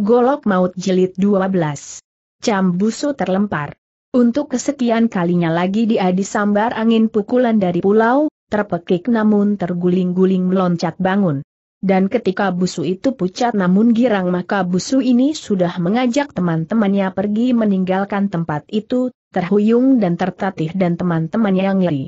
Golok Maut jelit 12. busu terlempar. Untuk kesekian kalinya lagi dia disambar angin pukulan dari pulau, terpekik namun terguling-guling meloncat bangun. Dan ketika busu itu pucat namun girang maka busu ini sudah mengajak teman-temannya pergi meninggalkan tempat itu, terhuyung dan tertatih dan teman-temannya ngeri.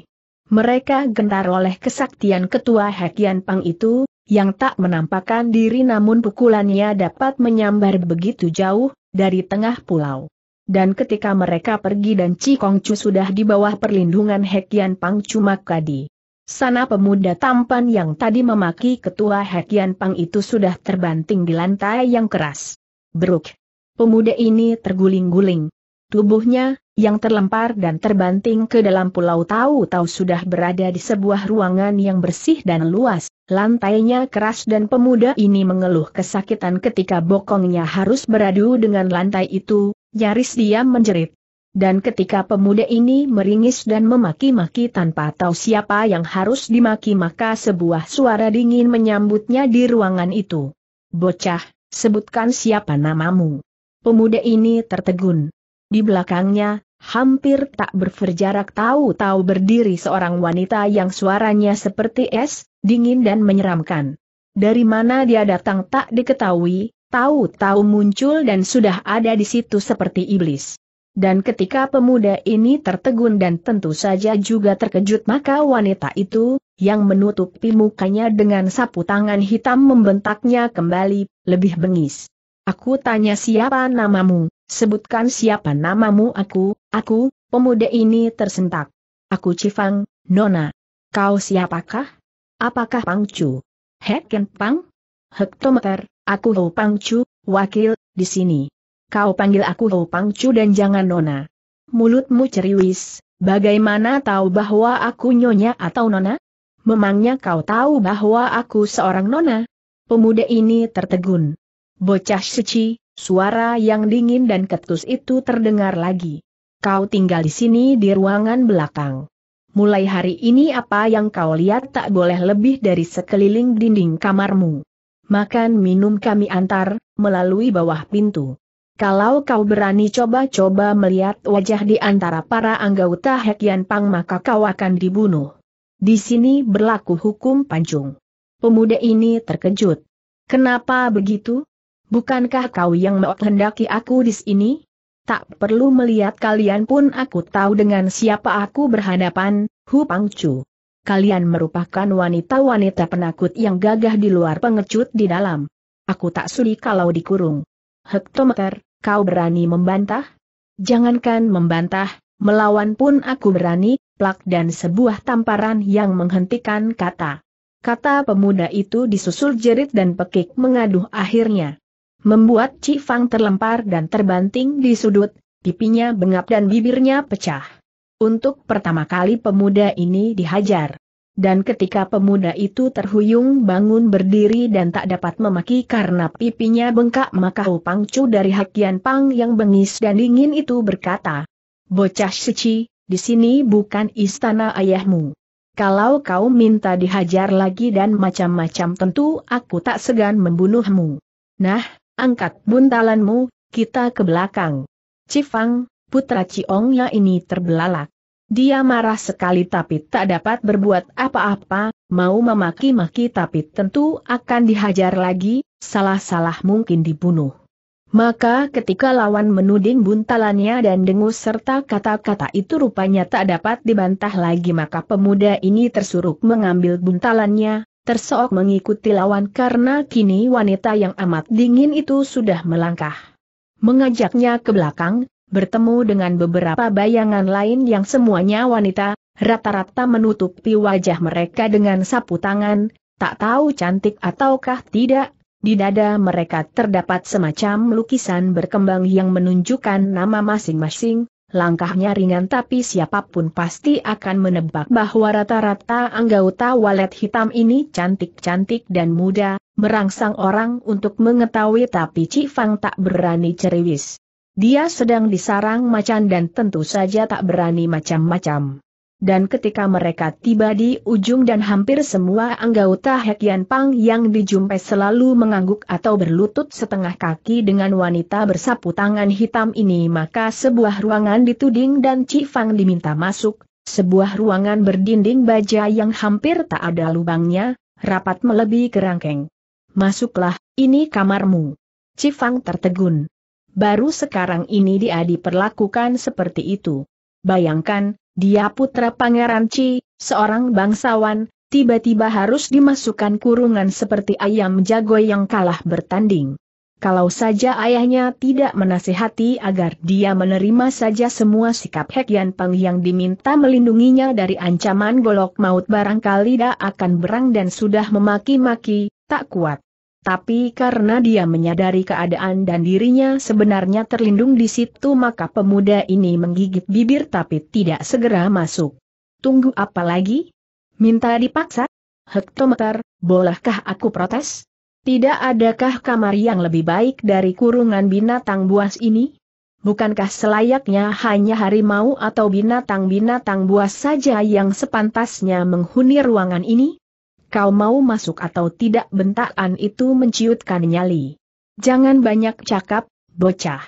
Mereka gentar oleh kesaktian ketua Hakian Pang itu, yang tak menampakkan diri namun pukulannya dapat menyambar begitu jauh, dari tengah pulau. Dan ketika mereka pergi dan Cikongcu sudah di bawah perlindungan Hekian Pang maka di sana pemuda tampan yang tadi memaki ketua Hekian Pang itu sudah terbanting di lantai yang keras. Bruk. Pemuda ini terguling-guling. Tubuhnya, yang terlempar dan terbanting ke dalam pulau tahu-tahu sudah berada di sebuah ruangan yang bersih dan luas, Lantainya keras dan pemuda ini mengeluh kesakitan ketika bokongnya harus beradu dengan lantai itu, nyaris dia menjerit. Dan ketika pemuda ini meringis dan memaki-maki tanpa tahu siapa yang harus dimaki maka sebuah suara dingin menyambutnya di ruangan itu. Bocah, sebutkan siapa namamu. Pemuda ini tertegun. Di belakangnya, hampir tak berjarak tahu-tahu berdiri seorang wanita yang suaranya seperti es, dingin dan menyeramkan. Dari mana dia datang tak diketahui, tahu-tahu muncul dan sudah ada di situ seperti iblis. Dan ketika pemuda ini tertegun dan tentu saja juga terkejut maka wanita itu, yang menutupi mukanya dengan sapu tangan hitam membentaknya kembali, lebih bengis. Aku tanya siapa namamu, Sebutkan siapa namamu aku, aku, pemuda ini tersentak. Aku Cifang, Nona. Kau siapakah? Apakah Pangcu? Heken Pang? Hektometer, aku Ho Pangcu, wakil, di sini. Kau panggil aku Ho Pangcu dan jangan Nona. Mulutmu ceriwis, bagaimana tahu bahwa aku Nyonya atau Nona? Memangnya kau tahu bahwa aku seorang Nona? Pemuda ini tertegun. Bocah suci, Suara yang dingin dan ketus itu terdengar lagi. Kau tinggal di sini di ruangan belakang. Mulai hari ini apa yang kau lihat tak boleh lebih dari sekeliling dinding kamarmu. Makan minum kami antar, melalui bawah pintu. Kalau kau berani coba-coba melihat wajah di antara para anggota Hekian Pang maka kau akan dibunuh. Di sini berlaku hukum panjung. Pemuda ini terkejut. Kenapa begitu? Bukankah kau yang menghendaki aku di sini? Tak perlu melihat kalian pun aku tahu dengan siapa aku berhadapan, Hu Pangcu. Kalian merupakan wanita-wanita penakut yang gagah di luar pengecut di dalam. Aku tak sudi kalau dikurung. Hektometer, kau berani membantah? Jangankan membantah, melawan pun aku berani, plak dan sebuah tamparan yang menghentikan kata. Kata pemuda itu disusul jerit dan pekik mengaduh akhirnya membuat Ci Fang terlempar dan terbanting di sudut, pipinya bengap dan bibirnya pecah. Untuk pertama kali pemuda ini dihajar. Dan ketika pemuda itu terhuyung bangun berdiri dan tak dapat memaki karena pipinya bengkak maka Pangcu dari Hakian Pang yang bengis dan dingin itu berkata, Bocah suci, di sini bukan istana ayahmu. Kalau kau minta dihajar lagi dan macam-macam tentu aku tak segan membunuhmu. Nah, angkat buntalanmu, kita ke belakang. Cifang, putra Ciongnya ini terbelalak. Dia marah sekali tapi tak dapat berbuat apa-apa, mau memaki-maki tapi tentu akan dihajar lagi, salah-salah mungkin dibunuh. Maka ketika lawan menuding buntalannya dan dengus serta kata-kata itu rupanya tak dapat dibantah lagi maka pemuda ini tersuruk mengambil buntalannya, terseok mengikuti lawan karena kini wanita yang amat dingin itu sudah melangkah. Mengajaknya ke belakang, bertemu dengan beberapa bayangan lain yang semuanya wanita, rata-rata menutupi wajah mereka dengan sapu tangan, tak tahu cantik ataukah tidak, di dada mereka terdapat semacam lukisan berkembang yang menunjukkan nama masing-masing, Langkahnya ringan tapi siapapun pasti akan menebak bahwa rata-rata anggota walet hitam ini cantik-cantik dan muda, merangsang orang untuk mengetahui tapi Cifang tak berani ceriwis. Dia sedang disarang macan dan tentu saja tak berani macam-macam dan ketika mereka tiba di ujung dan hampir semua anggota Hekian Pang yang dijumpai selalu mengangguk atau berlutut setengah kaki dengan wanita bersapu tangan hitam ini maka sebuah ruangan dituding dan Cifang diminta masuk, sebuah ruangan berdinding baja yang hampir tak ada lubangnya, rapat melebihi kerangkeng. Masuklah, ini kamarmu. Cifang tertegun. Baru sekarang ini dia diperlakukan seperti itu. Bayangkan, dia putra Pangeran Ci, seorang bangsawan, tiba-tiba harus dimasukkan kurungan seperti ayam jago yang kalah bertanding. Kalau saja ayahnya tidak menasihati agar dia menerima saja semua sikap Hekian Peng yang diminta melindunginya dari ancaman golok maut barangkali dia akan berang dan sudah memaki-maki, tak kuat. Tapi karena dia menyadari keadaan dan dirinya sebenarnya terlindung di situ maka pemuda ini menggigit bibir tapi tidak segera masuk. Tunggu apa lagi? Minta dipaksa? Hektometer, bolehkah aku protes? Tidak adakah kamar yang lebih baik dari kurungan binatang buas ini? Bukankah selayaknya hanya harimau atau binatang-binatang buas saja yang sepantasnya menghuni ruangan ini? kau mau masuk atau tidak Bentakan itu menciutkan nyali. Jangan banyak cakap, bocah.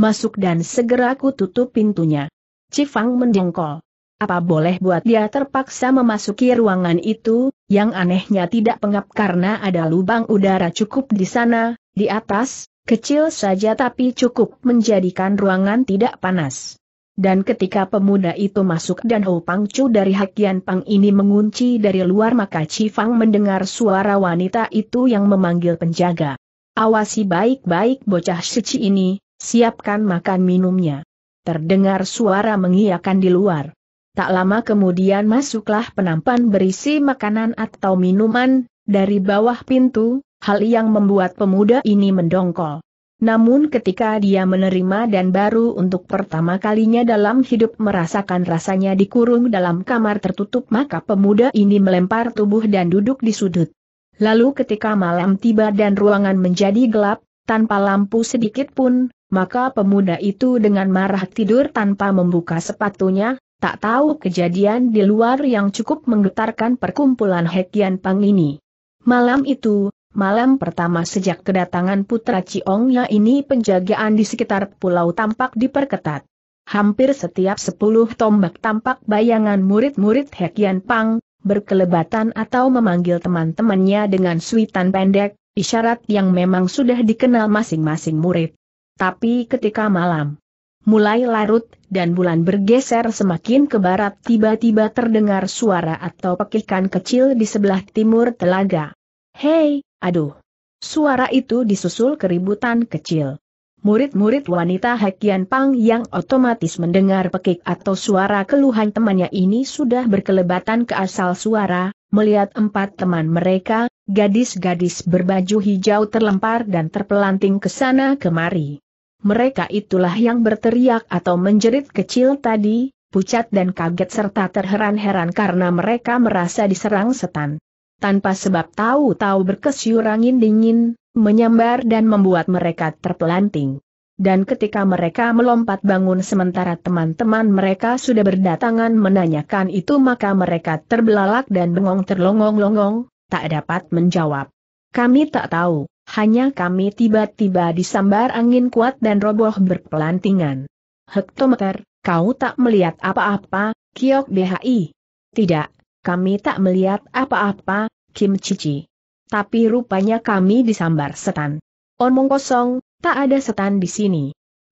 Masuk dan segera ku tutup pintunya. Cifang mendengkol. Apa boleh buat dia terpaksa memasuki ruangan itu, yang anehnya tidak pengap karena ada lubang udara cukup di sana, di atas, kecil saja tapi cukup menjadikan ruangan tidak panas. Dan ketika pemuda itu masuk dan Ho Pang Chu dari Hakian Pang ini mengunci dari luar maka Chi Fang mendengar suara wanita itu yang memanggil penjaga. Awasi baik-baik bocah suci ini, siapkan makan minumnya. Terdengar suara mengiakan di luar. Tak lama kemudian masuklah penampan berisi makanan atau minuman, dari bawah pintu, hal yang membuat pemuda ini mendongkol. Namun ketika dia menerima dan baru untuk pertama kalinya dalam hidup merasakan rasanya dikurung dalam kamar tertutup maka pemuda ini melempar tubuh dan duduk di sudut. Lalu ketika malam tiba dan ruangan menjadi gelap, tanpa lampu sedikit pun, maka pemuda itu dengan marah tidur tanpa membuka sepatunya, tak tahu kejadian di luar yang cukup menggetarkan perkumpulan Hekian Pang ini. Malam itu, Malam pertama sejak kedatangan putra Ciongnya ini penjagaan di sekitar pulau tampak diperketat. Hampir setiap sepuluh tombak tampak bayangan murid-murid Hekian Pang, berkelebatan atau memanggil teman-temannya dengan suitan pendek, isyarat yang memang sudah dikenal masing-masing murid. Tapi ketika malam mulai larut, dan bulan bergeser semakin ke barat tiba-tiba terdengar suara atau pekikan kecil di sebelah timur telaga. Hei, Aduh! Suara itu disusul keributan kecil. Murid-murid wanita Hekian Pang yang otomatis mendengar pekik atau suara keluhan temannya ini sudah berkelebatan ke asal suara, melihat empat teman mereka, gadis-gadis berbaju hijau terlempar dan terpelanting ke sana kemari. Mereka itulah yang berteriak atau menjerit kecil tadi, pucat dan kaget serta terheran-heran karena mereka merasa diserang setan tanpa sebab tahu-tahu berkesiur angin dingin, menyambar dan membuat mereka terpelanting. Dan ketika mereka melompat bangun sementara teman-teman mereka sudah berdatangan menanyakan itu maka mereka terbelalak dan bengong terlongong-longong, tak dapat menjawab. Kami tak tahu, hanya kami tiba-tiba disambar angin kuat dan roboh berpelantingan. Hektometer, kau tak melihat apa-apa, Kiok BHI. Tidak, kami tak melihat apa-apa, Kim Cici. Tapi rupanya kami disambar setan. Omong kosong, tak ada setan di sini.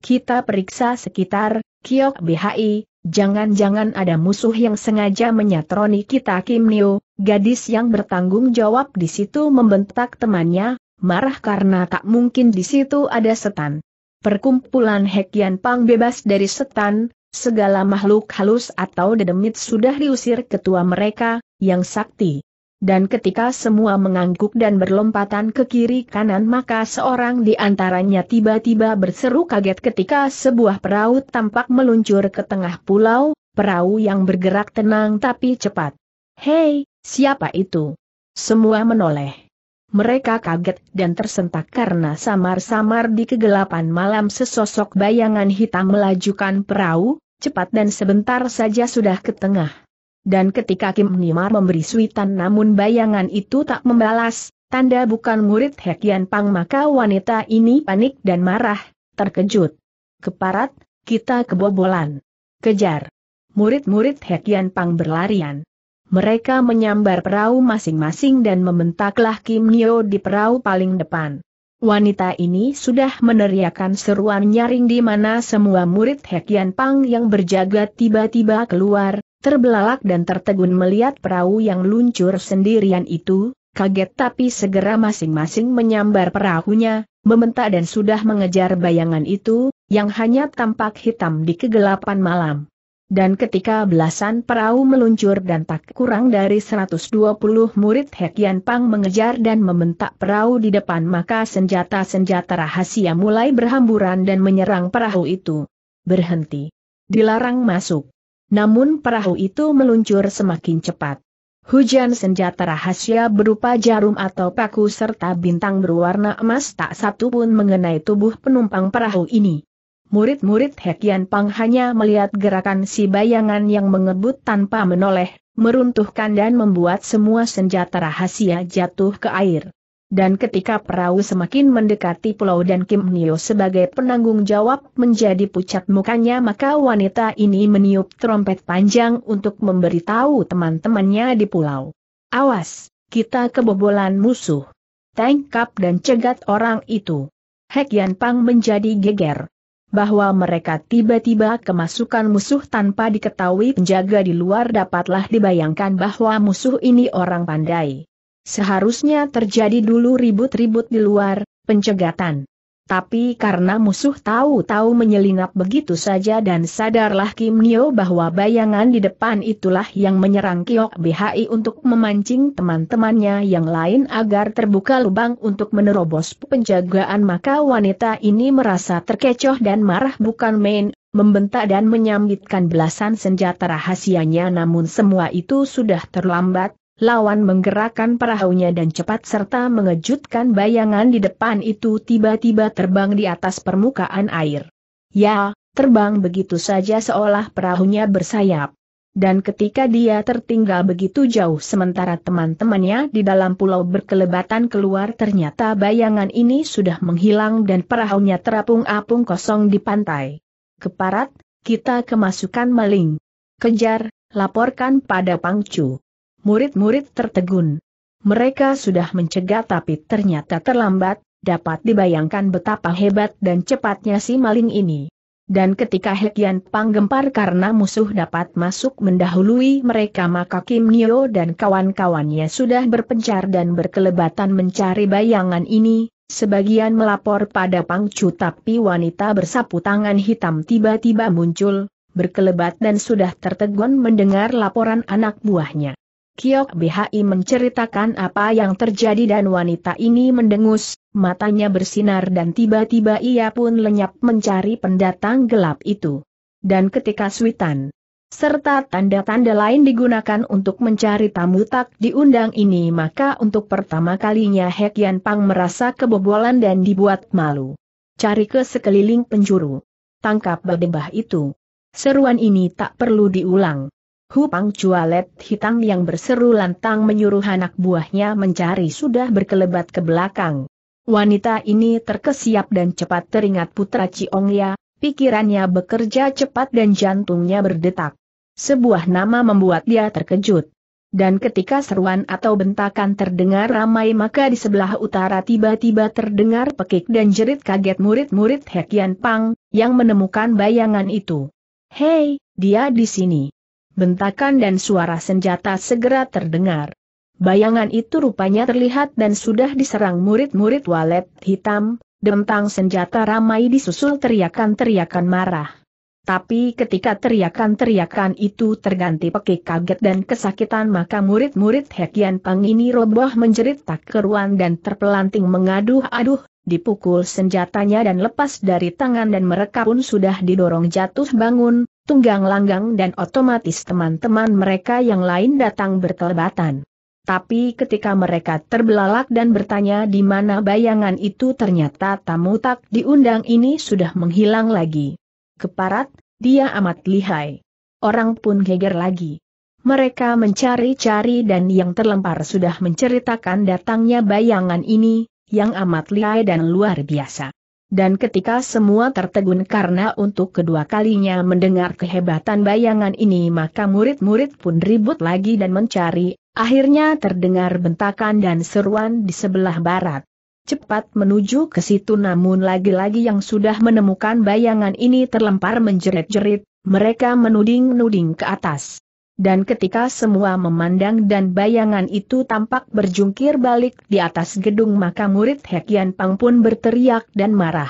Kita periksa sekitar, Kiok BHI, jangan-jangan ada musuh yang sengaja menyatroni kita Kim Nio, gadis yang bertanggung jawab di situ membentak temannya, marah karena tak mungkin di situ ada setan. Perkumpulan Hekian Pang bebas dari setan, Segala makhluk halus atau dedemit sudah diusir ketua mereka, yang sakti. Dan ketika semua mengangguk dan berlompatan ke kiri kanan maka seorang di antaranya tiba-tiba berseru kaget ketika sebuah perahu tampak meluncur ke tengah pulau, perahu yang bergerak tenang tapi cepat. Hei, siapa itu? Semua menoleh. Mereka kaget dan tersentak karena samar-samar di kegelapan malam sesosok bayangan hitam melajukan perahu, cepat dan sebentar saja sudah ke tengah. Dan ketika Kim Nimar memberi suitan namun bayangan itu tak membalas, tanda bukan murid Hekian Pang maka wanita ini panik dan marah, terkejut. Keparat, kita kebobolan. Kejar. Murid-murid Hekian Pang berlarian. Mereka menyambar perahu masing-masing dan membentaklah Kim Nio di perahu paling depan. Wanita ini sudah meneriakan seruan nyaring di mana semua murid Hekian Pang yang berjaga tiba-tiba keluar, terbelalak dan tertegun melihat perahu yang luncur sendirian itu, kaget tapi segera masing-masing menyambar perahunya, membentak dan sudah mengejar bayangan itu, yang hanya tampak hitam di kegelapan malam dan ketika belasan perahu meluncur dan tak kurang dari 120 murid Hekian Pang mengejar dan membentak perahu di depan maka senjata-senjata rahasia mulai berhamburan dan menyerang perahu itu. Berhenti. Dilarang masuk. Namun perahu itu meluncur semakin cepat. Hujan senjata rahasia berupa jarum atau paku serta bintang berwarna emas tak satu pun mengenai tubuh penumpang perahu ini murid-murid Hekian Pang hanya melihat gerakan si bayangan yang mengebut tanpa menoleh, meruntuhkan dan membuat semua senjata rahasia jatuh ke air. Dan ketika perahu semakin mendekati pulau dan Kim Nio sebagai penanggung jawab menjadi pucat mukanya maka wanita ini meniup trompet panjang untuk memberitahu teman-temannya di pulau. Awas, kita kebobolan musuh. Tangkap dan cegat orang itu. Hek Yan Pang menjadi geger bahwa mereka tiba-tiba kemasukan musuh tanpa diketahui penjaga di luar dapatlah dibayangkan bahwa musuh ini orang pandai. Seharusnya terjadi dulu ribut-ribut di luar, pencegatan. Tapi karena musuh tahu-tahu menyelinap begitu saja dan sadarlah Kim Nio bahwa bayangan di depan itulah yang menyerang Kiok BHI untuk memancing teman-temannya yang lain agar terbuka lubang untuk menerobos penjagaan maka wanita ini merasa terkecoh dan marah bukan main, membentak dan menyambitkan belasan senjata rahasianya namun semua itu sudah terlambat, lawan menggerakkan perahunya dan cepat serta mengejutkan bayangan di depan itu tiba-tiba terbang di atas permukaan air. Ya, terbang begitu saja seolah perahunya bersayap. Dan ketika dia tertinggal begitu jauh sementara teman-temannya di dalam pulau berkelebatan keluar ternyata bayangan ini sudah menghilang dan perahunya terapung-apung kosong di pantai. Keparat, kita kemasukan maling. Kejar, laporkan pada Pangcu murid-murid tertegun. Mereka sudah mencegah tapi ternyata terlambat, dapat dibayangkan betapa hebat dan cepatnya si maling ini. Dan ketika Hekian Pang gempar karena musuh dapat masuk mendahului mereka maka Kim Nyo dan kawan-kawannya sudah berpencar dan berkelebatan mencari bayangan ini, sebagian melapor pada Pang Chu tapi wanita bersapu tangan hitam tiba-tiba muncul, berkelebat dan sudah tertegun mendengar laporan anak buahnya. Kiok BHI menceritakan apa yang terjadi dan wanita ini mendengus, matanya bersinar dan tiba-tiba ia pun lenyap mencari pendatang gelap itu. Dan ketika suitan serta tanda-tanda lain digunakan untuk mencari tamu tak diundang ini maka untuk pertama kalinya Hek Pang merasa kebobolan dan dibuat malu. Cari ke sekeliling penjuru. Tangkap babembah itu. Seruan ini tak perlu diulang. Hupang Cualet hitam yang berseru lantang menyuruh anak buahnya mencari sudah berkelebat ke belakang. Wanita ini terkesiap dan cepat teringat putra Ciongya, pikirannya bekerja cepat dan jantungnya berdetak. Sebuah nama membuat dia terkejut. Dan ketika seruan atau bentakan terdengar ramai maka di sebelah utara tiba-tiba terdengar pekik dan jerit kaget murid-murid Hekian Pang, yang menemukan bayangan itu. Hei, dia di sini bentakan dan suara senjata segera terdengar. Bayangan itu rupanya terlihat dan sudah diserang murid-murid walet hitam, dentang senjata ramai disusul teriakan-teriakan marah. Tapi ketika teriakan-teriakan itu terganti pekik kaget dan kesakitan maka murid-murid Hekian Pang ini roboh menjerit tak keruan dan terpelanting mengaduh-aduh, dipukul senjatanya dan lepas dari tangan dan mereka pun sudah didorong jatuh bangun, tunggang langgang dan otomatis teman-teman mereka yang lain datang berkelebatan. Tapi ketika mereka terbelalak dan bertanya di mana bayangan itu ternyata tamu tak diundang ini sudah menghilang lagi. Keparat, dia amat lihai. Orang pun geger lagi. Mereka mencari-cari dan yang terlempar sudah menceritakan datangnya bayangan ini, yang amat lihai dan luar biasa dan ketika semua tertegun karena untuk kedua kalinya mendengar kehebatan bayangan ini maka murid-murid pun ribut lagi dan mencari, akhirnya terdengar bentakan dan seruan di sebelah barat. Cepat menuju ke situ namun lagi-lagi yang sudah menemukan bayangan ini terlempar menjerit-jerit, mereka menuding-nuding ke atas dan ketika semua memandang dan bayangan itu tampak berjungkir balik di atas gedung maka murid Hekian Pang pun berteriak dan marah.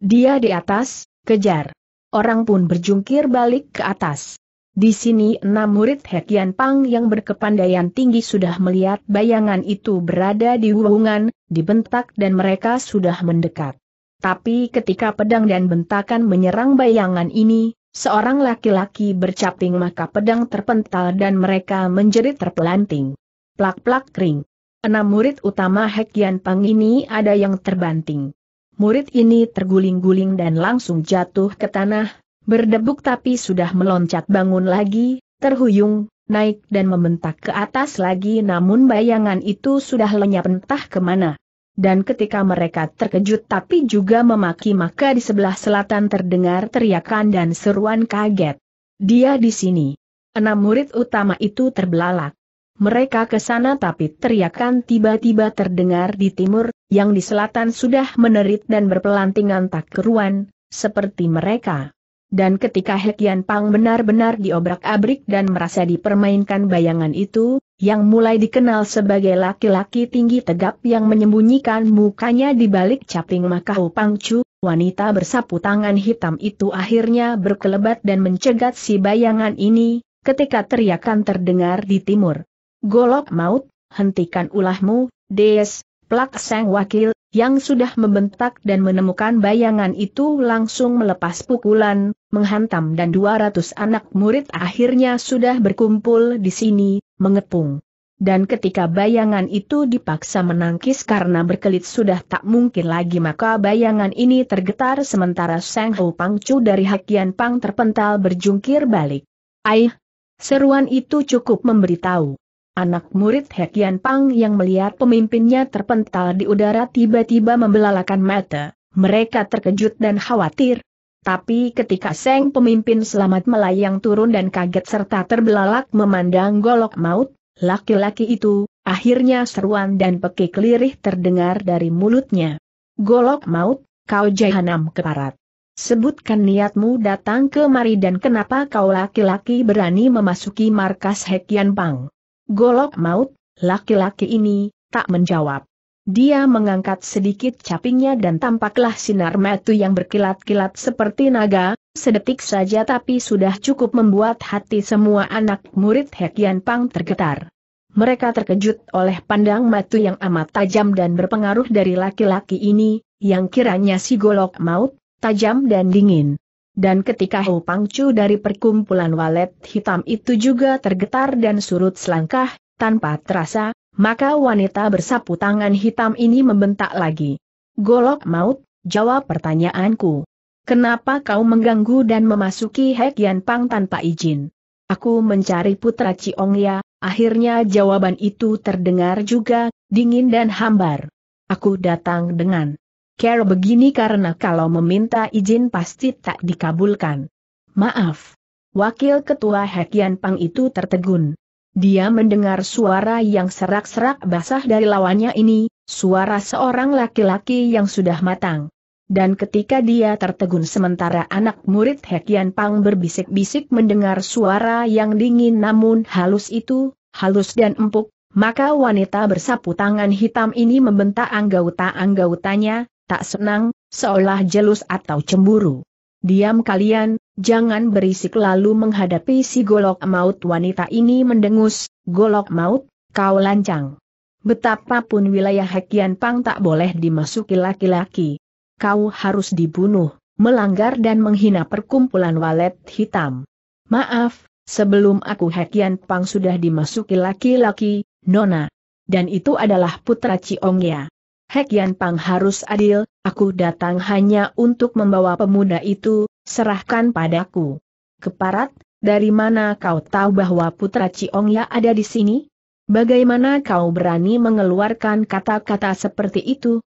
Dia di atas, kejar. Orang pun berjungkir balik ke atas. Di sini enam murid Hekian Pang yang berkepandaian tinggi sudah melihat bayangan itu berada di wuhungan, dibentak dan mereka sudah mendekat. Tapi ketika pedang dan bentakan menyerang bayangan ini, seorang laki-laki bercaping maka pedang terpental dan mereka menjerit terpelanting. Plak-plak kering. Enam murid utama Hekian Pang ini ada yang terbanting. Murid ini terguling-guling dan langsung jatuh ke tanah, berdebuk tapi sudah meloncat bangun lagi, terhuyung, naik dan membentak ke atas lagi namun bayangan itu sudah lenyap entah kemana dan ketika mereka terkejut tapi juga memaki maka di sebelah selatan terdengar teriakan dan seruan kaget. Dia di sini. Enam murid utama itu terbelalak. Mereka ke sana tapi teriakan tiba-tiba terdengar di timur, yang di selatan sudah menerit dan berpelantingan tak keruan, seperti mereka. Dan ketika Hekian Pang benar-benar diobrak-abrik dan merasa dipermainkan bayangan itu, yang mulai dikenal sebagai laki-laki tinggi tegap yang menyembunyikan mukanya di balik caping Makau Pangcu, wanita bersapu tangan hitam itu akhirnya berkelebat dan mencegat si bayangan ini, ketika teriakan terdengar di timur. Golok maut, hentikan ulahmu, Des, plak sang wakil, yang sudah membentak dan menemukan bayangan itu langsung melepas pukulan, menghantam dan 200 anak murid akhirnya sudah berkumpul di sini, mengepung. Dan ketika bayangan itu dipaksa menangkis karena berkelit sudah tak mungkin lagi maka bayangan ini tergetar sementara Seng Ho Chu dari Hakian Pang terpental berjungkir balik. Aih! Seruan itu cukup memberitahu. Anak murid Hekian Pang yang melihat pemimpinnya terpental di udara tiba-tiba membelalakan mata, mereka terkejut dan khawatir, tapi ketika Seng pemimpin selamat melayang turun dan kaget serta terbelalak memandang golok maut, laki-laki itu, akhirnya seruan dan pekik lirih terdengar dari mulutnya. Golok maut, kau jahanam keparat. Sebutkan niatmu datang kemari dan kenapa kau laki-laki berani memasuki markas Hekian Pang. Golok maut, laki-laki ini, tak menjawab. Dia mengangkat sedikit capingnya dan tampaklah sinar metu yang berkilat-kilat seperti naga, sedetik saja tapi sudah cukup membuat hati semua anak murid Hekian Pang tergetar. Mereka terkejut oleh pandang metu yang amat tajam dan berpengaruh dari laki-laki ini, yang kiranya si golok maut, tajam dan dingin. Dan ketika Hou Pang Chu dari perkumpulan walet hitam itu juga tergetar dan surut selangkah, tanpa terasa, maka wanita bersapu tangan hitam ini membentak lagi. Golok maut, jawab pertanyaanku. Kenapa kau mengganggu dan memasuki Hek Pang tanpa izin? Aku mencari putra Ciong Ya, akhirnya jawaban itu terdengar juga, dingin dan hambar. Aku datang dengan care begini karena kalau meminta izin pasti tak dikabulkan. Maaf. Wakil Ketua Hek Pang itu tertegun. Dia mendengar suara yang serak-serak basah dari lawannya ini, suara seorang laki-laki yang sudah matang. Dan ketika dia tertegun sementara anak murid Hekian Pang berbisik-bisik mendengar suara yang dingin namun halus itu, halus dan empuk, maka wanita bersapu tangan hitam ini membentak anggota-anggotanya, tak senang, seolah jelus atau cemburu. Diam kalian, Jangan berisik lalu menghadapi si golok maut wanita ini mendengus, golok maut, kau lancang. Betapapun wilayah Hekian Pang tak boleh dimasuki laki-laki. Kau harus dibunuh, melanggar dan menghina perkumpulan walet hitam. Maaf, sebelum aku Hekian Pang sudah dimasuki laki-laki, Nona. Dan itu adalah putra ya. Hekian Pang harus adil, aku datang hanya untuk membawa pemuda itu, serahkan padaku. Keparat, dari mana kau tahu bahwa putra Ciongya ada di sini? Bagaimana kau berani mengeluarkan kata-kata seperti itu?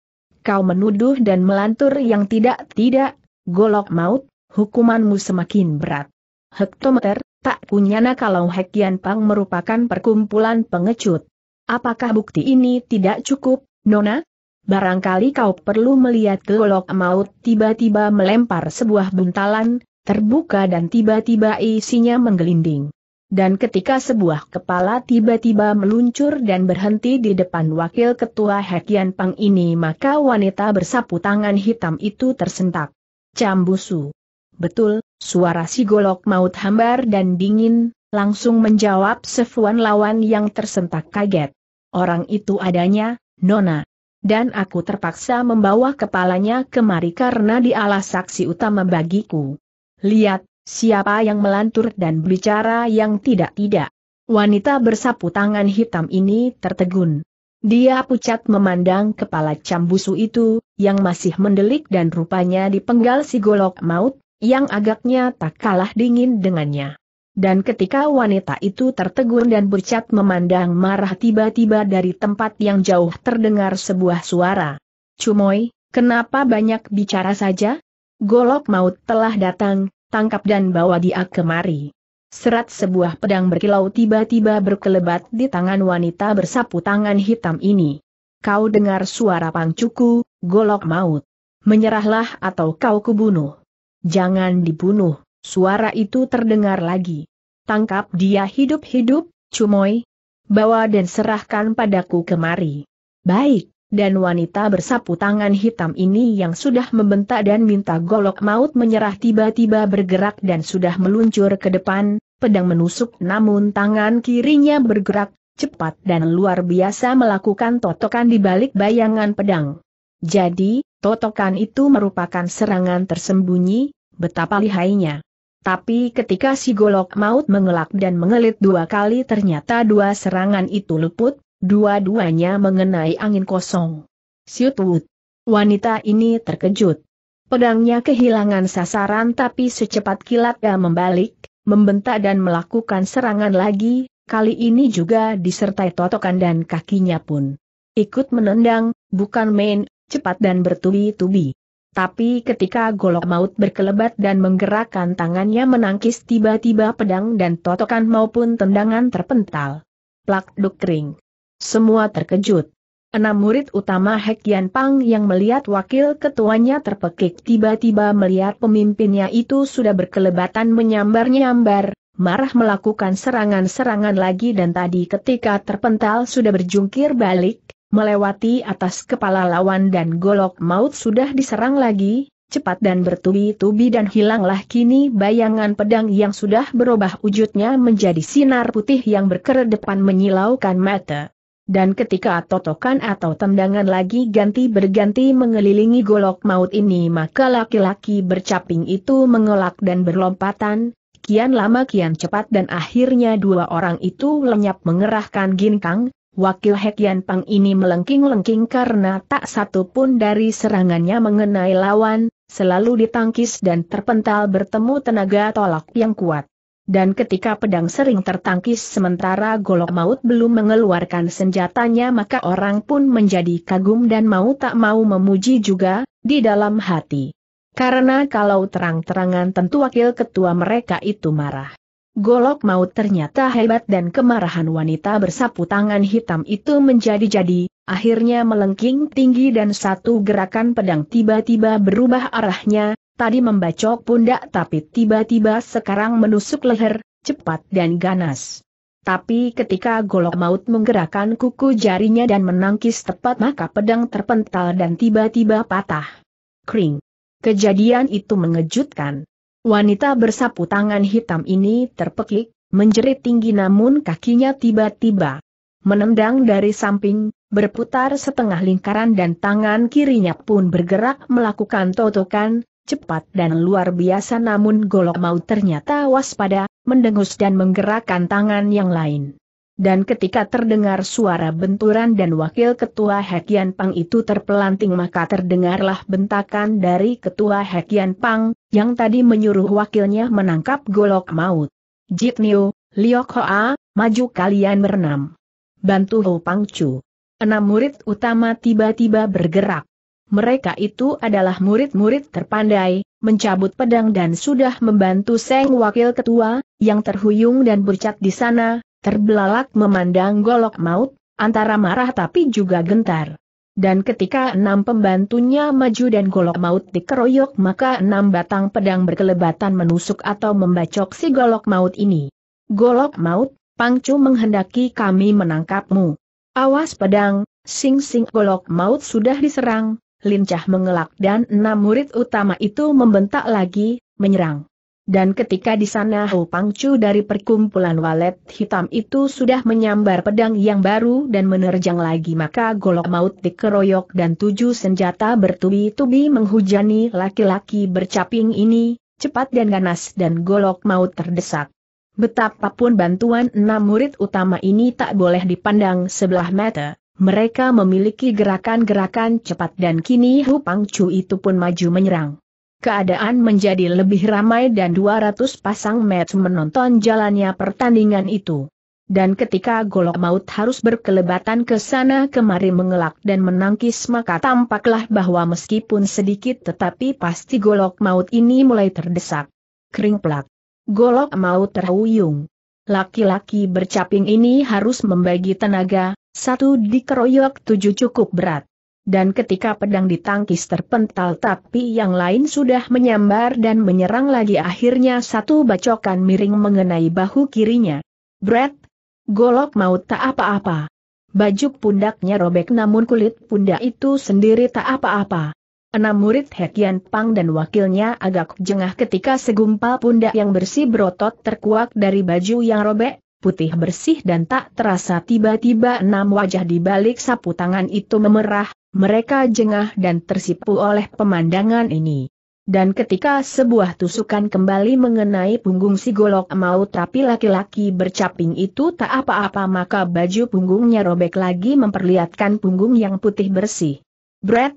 Kau menuduh dan melantur yang tidak-tidak, golok maut, hukumanmu semakin berat. Hektometer, tak kunyana kalau Hekian Pang merupakan perkumpulan pengecut. Apakah bukti ini tidak cukup, Nona? Barangkali kau perlu melihat golok maut tiba-tiba melempar sebuah buntalan, terbuka dan tiba-tiba isinya menggelinding. Dan ketika sebuah kepala tiba-tiba meluncur dan berhenti di depan wakil ketua Hekian Pang ini maka wanita bersapu tangan hitam itu tersentak. Cambusu. Betul, suara si golok maut hambar dan dingin, langsung menjawab Sefuan lawan yang tersentak kaget. Orang itu adanya, Nona dan aku terpaksa membawa kepalanya kemari karena dialah saksi utama bagiku. Lihat, siapa yang melantur dan bicara yang tidak-tidak. Wanita bersapu tangan hitam ini tertegun. Dia pucat memandang kepala cambusu itu, yang masih mendelik dan rupanya dipenggal si golok maut, yang agaknya tak kalah dingin dengannya. Dan ketika wanita itu tertegun dan bercat memandang marah tiba-tiba dari tempat yang jauh terdengar sebuah suara. Cumoy, kenapa banyak bicara saja? Golok maut telah datang, tangkap dan bawa dia kemari. Serat sebuah pedang berkilau tiba-tiba berkelebat di tangan wanita bersapu tangan hitam ini. Kau dengar suara pangcuku, golok maut. Menyerahlah atau kau kubunuh. Jangan dibunuh, suara itu terdengar lagi tangkap dia hidup-hidup, Cumoy. Bawa dan serahkan padaku kemari. Baik, dan wanita bersapu tangan hitam ini yang sudah membentak dan minta golok maut menyerah tiba-tiba bergerak dan sudah meluncur ke depan, pedang menusuk namun tangan kirinya bergerak, cepat dan luar biasa melakukan totokan di balik bayangan pedang. Jadi, totokan itu merupakan serangan tersembunyi, betapa lihainya. Tapi ketika si golok maut mengelak dan mengelit dua kali ternyata dua serangan itu luput, dua-duanya mengenai angin kosong. Siutut. Wanita ini terkejut. Pedangnya kehilangan sasaran tapi secepat kilat ia membalik, membentak dan melakukan serangan lagi, kali ini juga disertai totokan dan kakinya pun. Ikut menendang, bukan main, cepat dan bertubi-tubi. Tapi ketika golok maut berkelebat dan menggerakkan tangannya menangkis tiba-tiba pedang dan totokan maupun tendangan terpental. Plak duk kering. Semua terkejut. Enam murid utama Hekian Pang yang melihat wakil ketuanya terpekik tiba-tiba melihat pemimpinnya itu sudah berkelebatan menyambar-nyambar, marah melakukan serangan-serangan lagi dan tadi ketika terpental sudah berjungkir balik, melewati atas kepala lawan dan golok maut sudah diserang lagi, cepat dan bertubi-tubi dan hilanglah kini bayangan pedang yang sudah berubah wujudnya menjadi sinar putih yang berkeredepan menyilaukan mata. Dan ketika totokan atau tendangan lagi ganti berganti mengelilingi golok maut ini maka laki-laki bercaping itu mengelak dan berlompatan, kian lama kian cepat dan akhirnya dua orang itu lenyap mengerahkan ginkang, Wakil Hekian Pang ini melengking-lengking karena tak satu pun dari serangannya mengenai lawan, selalu ditangkis dan terpental bertemu tenaga tolak yang kuat. Dan ketika pedang sering tertangkis sementara golok maut belum mengeluarkan senjatanya maka orang pun menjadi kagum dan mau tak mau memuji juga, di dalam hati. Karena kalau terang-terangan tentu wakil ketua mereka itu marah. Golok maut ternyata hebat dan kemarahan wanita bersapu tangan hitam itu menjadi-jadi, akhirnya melengking tinggi dan satu gerakan pedang tiba-tiba berubah arahnya, tadi membacok pundak tapi tiba-tiba sekarang menusuk leher, cepat dan ganas. Tapi ketika golok maut menggerakkan kuku jarinya dan menangkis tepat maka pedang terpental dan tiba-tiba patah. Kring. Kejadian itu mengejutkan. Wanita bersapu tangan hitam ini terpekik, menjerit tinggi namun kakinya tiba-tiba menendang dari samping, berputar setengah lingkaran dan tangan kirinya pun bergerak melakukan totokan, cepat dan luar biasa namun golok mau ternyata waspada, mendengus dan menggerakkan tangan yang lain dan ketika terdengar suara benturan dan wakil ketua Hekian Pang itu terpelanting maka terdengarlah bentakan dari ketua Hekian Pang, yang tadi menyuruh wakilnya menangkap golok maut. Jitnio, Liok Hoa, maju kalian berenam. Bantu Ho Pang Chu. Enam murid utama tiba-tiba bergerak. Mereka itu adalah murid-murid terpandai, mencabut pedang dan sudah membantu Seng Wakil Ketua, yang terhuyung dan bercat di sana, Terbelalak memandang golok maut, antara marah tapi juga gentar. Dan ketika enam pembantunya maju dan golok maut dikeroyok maka enam batang pedang berkelebatan menusuk atau membacok si golok maut ini. Golok maut, Pangcu menghendaki kami menangkapmu. Awas pedang, sing-sing golok maut sudah diserang, lincah mengelak dan enam murid utama itu membentak lagi, menyerang. Dan ketika di sana Ho Pangcu dari perkumpulan walet hitam itu sudah menyambar pedang yang baru dan menerjang lagi maka golok maut dikeroyok dan tujuh senjata bertubi-tubi menghujani laki-laki bercaping ini, cepat dan ganas dan golok maut terdesak. Betapapun bantuan enam murid utama ini tak boleh dipandang sebelah mata, mereka memiliki gerakan-gerakan cepat dan kini Hu Pangcu itu pun maju menyerang keadaan menjadi lebih ramai dan 200 pasang match menonton jalannya pertandingan itu. Dan ketika golok maut harus berkelebatan ke sana kemari mengelak dan menangkis maka tampaklah bahwa meskipun sedikit tetapi pasti golok maut ini mulai terdesak. Kering pelak. Golok maut terhuyung. Laki-laki bercaping ini harus membagi tenaga, satu dikeroyok tujuh cukup berat dan ketika pedang ditangkis terpental tapi yang lain sudah menyambar dan menyerang lagi akhirnya satu bacokan miring mengenai bahu kirinya. Brett, golok maut tak apa-apa. Baju pundaknya robek namun kulit pundak itu sendiri tak apa-apa. Enam murid Hekian Pang dan wakilnya agak jengah ketika segumpal pundak yang bersih berotot terkuak dari baju yang robek, putih bersih dan tak terasa tiba-tiba enam wajah di balik sapu tangan itu memerah, mereka jengah dan tersipu oleh pemandangan ini. Dan ketika sebuah tusukan kembali mengenai punggung si golok maut tapi laki-laki bercaping itu tak apa-apa maka baju punggungnya robek lagi memperlihatkan punggung yang putih bersih. Brett,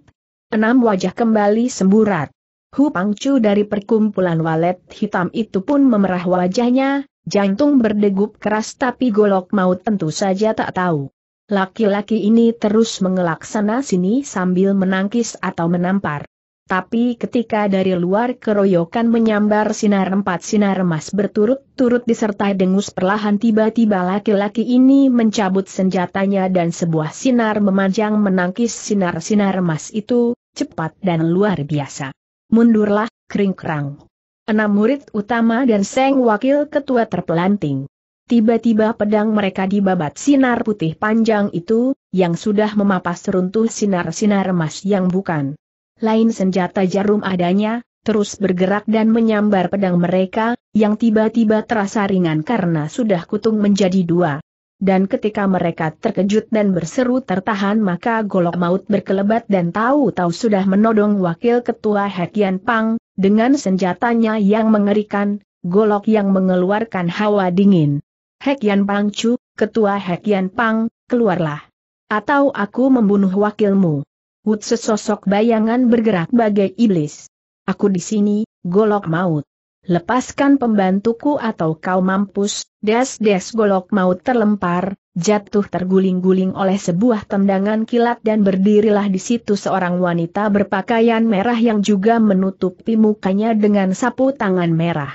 enam wajah kembali semburat. Hu Pangcu dari perkumpulan walet hitam itu pun memerah wajahnya, jantung berdegup keras tapi golok maut tentu saja tak tahu. Laki-laki ini terus mengelak sana sini sambil menangkis atau menampar. Tapi ketika dari luar keroyokan menyambar sinar empat sinar emas berturut-turut disertai dengus perlahan tiba-tiba laki-laki ini mencabut senjatanya dan sebuah sinar memanjang menangkis sinar-sinar emas itu, cepat dan luar biasa. Mundurlah, kering kerang. Enam murid utama dan Seng Wakil Ketua terpelanting. Tiba-tiba pedang mereka dibabat sinar putih panjang itu, yang sudah memapas runtuh sinar-sinar emas yang bukan lain senjata jarum adanya, terus bergerak dan menyambar pedang mereka, yang tiba-tiba terasa ringan karena sudah kutung menjadi dua. Dan ketika mereka terkejut dan berseru tertahan maka golok maut berkelebat dan tahu-tahu sudah menodong wakil ketua Hekian Pang, dengan senjatanya yang mengerikan, golok yang mengeluarkan hawa dingin. Hekian Pang Chu, ketua Hekian Pang, keluarlah. Atau aku membunuh wakilmu. Wut sesosok bayangan bergerak bagai iblis. Aku di sini, golok maut. Lepaskan pembantuku atau kau mampus, des-des golok maut terlempar, jatuh terguling-guling oleh sebuah tendangan kilat dan berdirilah di situ seorang wanita berpakaian merah yang juga menutupi mukanya dengan sapu tangan merah.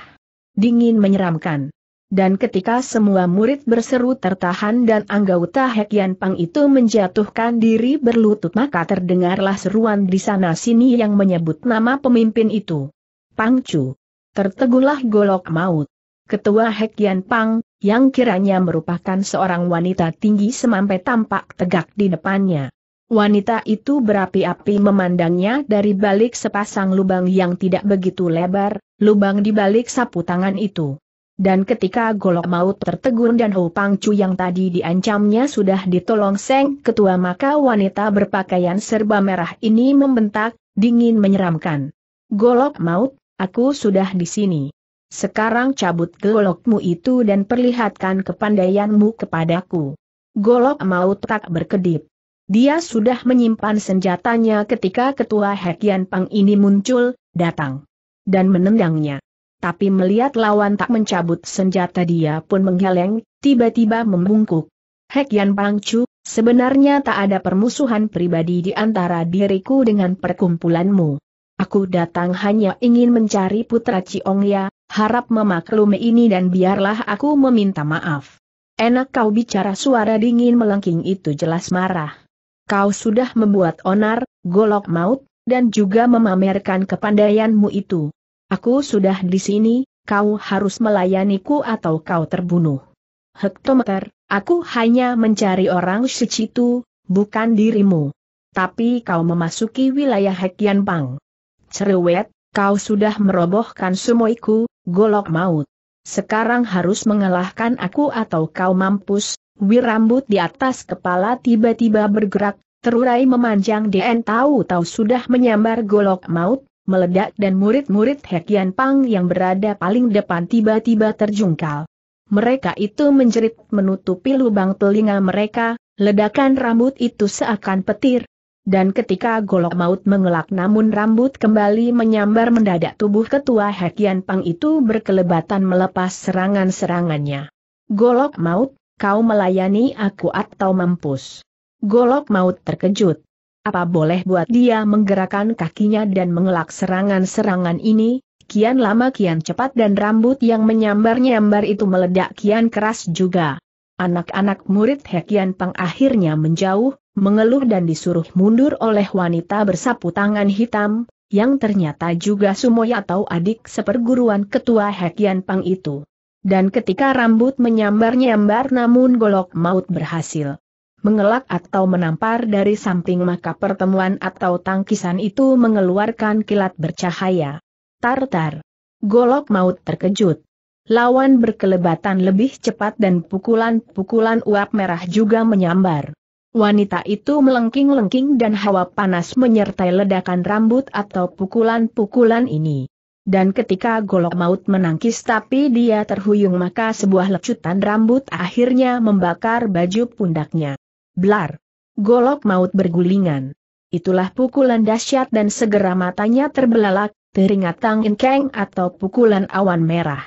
Dingin menyeramkan. Dan ketika semua murid berseru tertahan dan anggota Hekian Pang itu menjatuhkan diri berlutut maka terdengarlah seruan di sana-sini yang menyebut nama pemimpin itu. pang Pangcu. Tertegulah golok maut. Ketua Hekian Pang, yang kiranya merupakan seorang wanita tinggi semampai tampak tegak di depannya. Wanita itu berapi-api memandangnya dari balik sepasang lubang yang tidak begitu lebar, lubang di balik sapu tangan itu. Dan ketika golok maut tertegun dan Ho Pang Chu yang tadi diancamnya sudah ditolong Seng Ketua maka wanita berpakaian serba merah ini membentak, dingin menyeramkan. Golok maut, aku sudah di sini. Sekarang cabut golokmu itu dan perlihatkan kepandaianmu kepadaku. Golok maut tak berkedip. Dia sudah menyimpan senjatanya ketika ketua Hekian Pang ini muncul, datang. Dan menendangnya tapi melihat lawan tak mencabut senjata dia pun menggeleng, tiba-tiba membungkuk. Hek Yan Pangcu, sebenarnya tak ada permusuhan pribadi di antara diriku dengan perkumpulanmu. Aku datang hanya ingin mencari putra ya, harap memaklumi ini dan biarlah aku meminta maaf. Enak kau bicara suara dingin melengking itu jelas marah. Kau sudah membuat onar, golok maut, dan juga memamerkan kepandaianmu itu. Aku sudah di sini, kau harus melayaniku atau kau terbunuh. Hektometer, aku hanya mencari orang Shichitu, bukan dirimu. Tapi kau memasuki wilayah Hekian Pang. Cerewet, kau sudah merobohkan sumoiku, golok maut. Sekarang harus mengalahkan aku atau kau mampus, wirambut di atas kepala tiba-tiba bergerak, terurai memanjang DN tahu-tahu sudah menyambar golok maut, meledak dan murid-murid Hekian Pang yang berada paling depan tiba-tiba terjungkal. Mereka itu menjerit menutupi lubang telinga mereka, ledakan rambut itu seakan petir. Dan ketika golok maut mengelak namun rambut kembali menyambar mendadak tubuh ketua Hekian Pang itu berkelebatan melepas serangan-serangannya. Golok maut, kau melayani aku atau mampus. Golok maut terkejut apa boleh buat dia menggerakkan kakinya dan mengelak serangan-serangan ini, kian lama kian cepat dan rambut yang menyambar-nyambar itu meledak kian keras juga. Anak-anak murid Hekian Pang akhirnya menjauh, mengeluh dan disuruh mundur oleh wanita bersapu tangan hitam, yang ternyata juga sumoy atau adik seperguruan ketua Hekian Pang itu. Dan ketika rambut menyambar-nyambar namun golok maut berhasil mengelak atau menampar dari samping maka pertemuan atau tangkisan itu mengeluarkan kilat bercahaya. Tartar. Golok maut terkejut. Lawan berkelebatan lebih cepat dan pukulan-pukulan uap merah juga menyambar. Wanita itu melengking-lengking dan hawa panas menyertai ledakan rambut atau pukulan-pukulan ini. Dan ketika golok maut menangkis tapi dia terhuyung maka sebuah lecutan rambut akhirnya membakar baju pundaknya. Blar. Golok maut bergulingan. Itulah pukulan dahsyat dan segera matanya terbelalak, teringat tangin keng atau pukulan awan merah.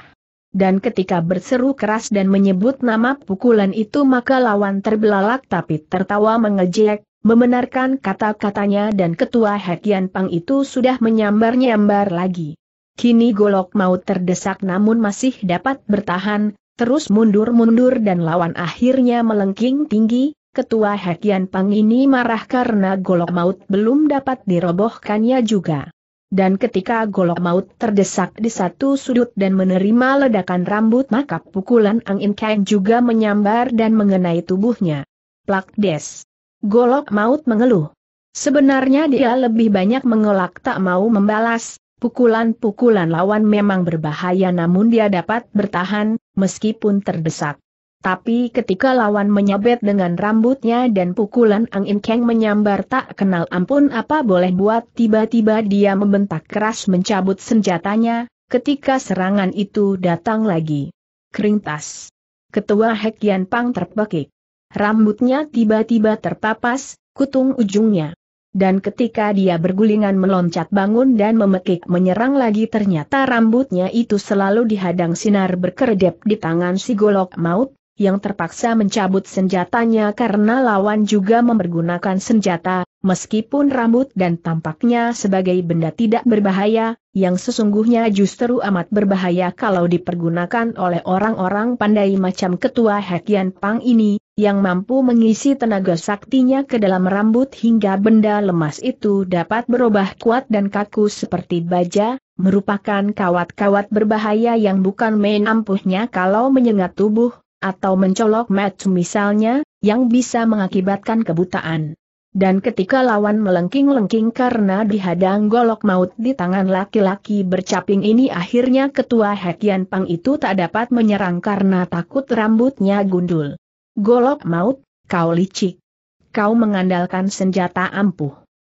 Dan ketika berseru keras dan menyebut nama pukulan itu maka lawan terbelalak tapi tertawa mengejek, membenarkan kata-katanya dan ketua Hekian Pang itu sudah menyambar-nyambar lagi. Kini golok maut terdesak namun masih dapat bertahan, terus mundur-mundur dan lawan akhirnya melengking tinggi, Ketua Hakian Pang ini marah karena golok maut belum dapat dirobohkannya juga. Dan ketika golok maut terdesak di satu sudut dan menerima ledakan rambut maka pukulan angin kain juga menyambar dan mengenai tubuhnya. Plak des. Golok maut mengeluh. Sebenarnya dia lebih banyak mengelak tak mau membalas, pukulan-pukulan lawan memang berbahaya namun dia dapat bertahan, meskipun terdesak. Tapi ketika lawan menyabet dengan rambutnya dan pukulan angin keng menyambar tak kenal ampun apa boleh buat tiba-tiba dia membentak keras mencabut senjatanya, ketika serangan itu datang lagi. keringtas. Ketua Hekian Pang terpekik. Rambutnya tiba-tiba terpapas, kutung ujungnya. Dan ketika dia bergulingan meloncat bangun dan memekik menyerang lagi ternyata rambutnya itu selalu dihadang sinar berkeredep di tangan si golok maut, yang terpaksa mencabut senjatanya karena lawan juga mempergunakan senjata, meskipun rambut dan tampaknya sebagai benda tidak berbahaya, yang sesungguhnya justru amat berbahaya kalau dipergunakan oleh orang-orang pandai macam ketua Hekian Pang ini, yang mampu mengisi tenaga saktinya ke dalam rambut hingga benda lemas itu dapat berubah kuat dan kaku seperti baja, merupakan kawat-kawat berbahaya yang bukan main ampuhnya kalau menyengat tubuh, atau mencolok match misalnya, yang bisa mengakibatkan kebutaan. Dan ketika lawan melengking-lengking karena dihadang golok maut di tangan laki-laki bercaping ini akhirnya ketua Hekian Pang itu tak dapat menyerang karena takut rambutnya gundul. Golok maut, kau licik. Kau mengandalkan senjata ampuh.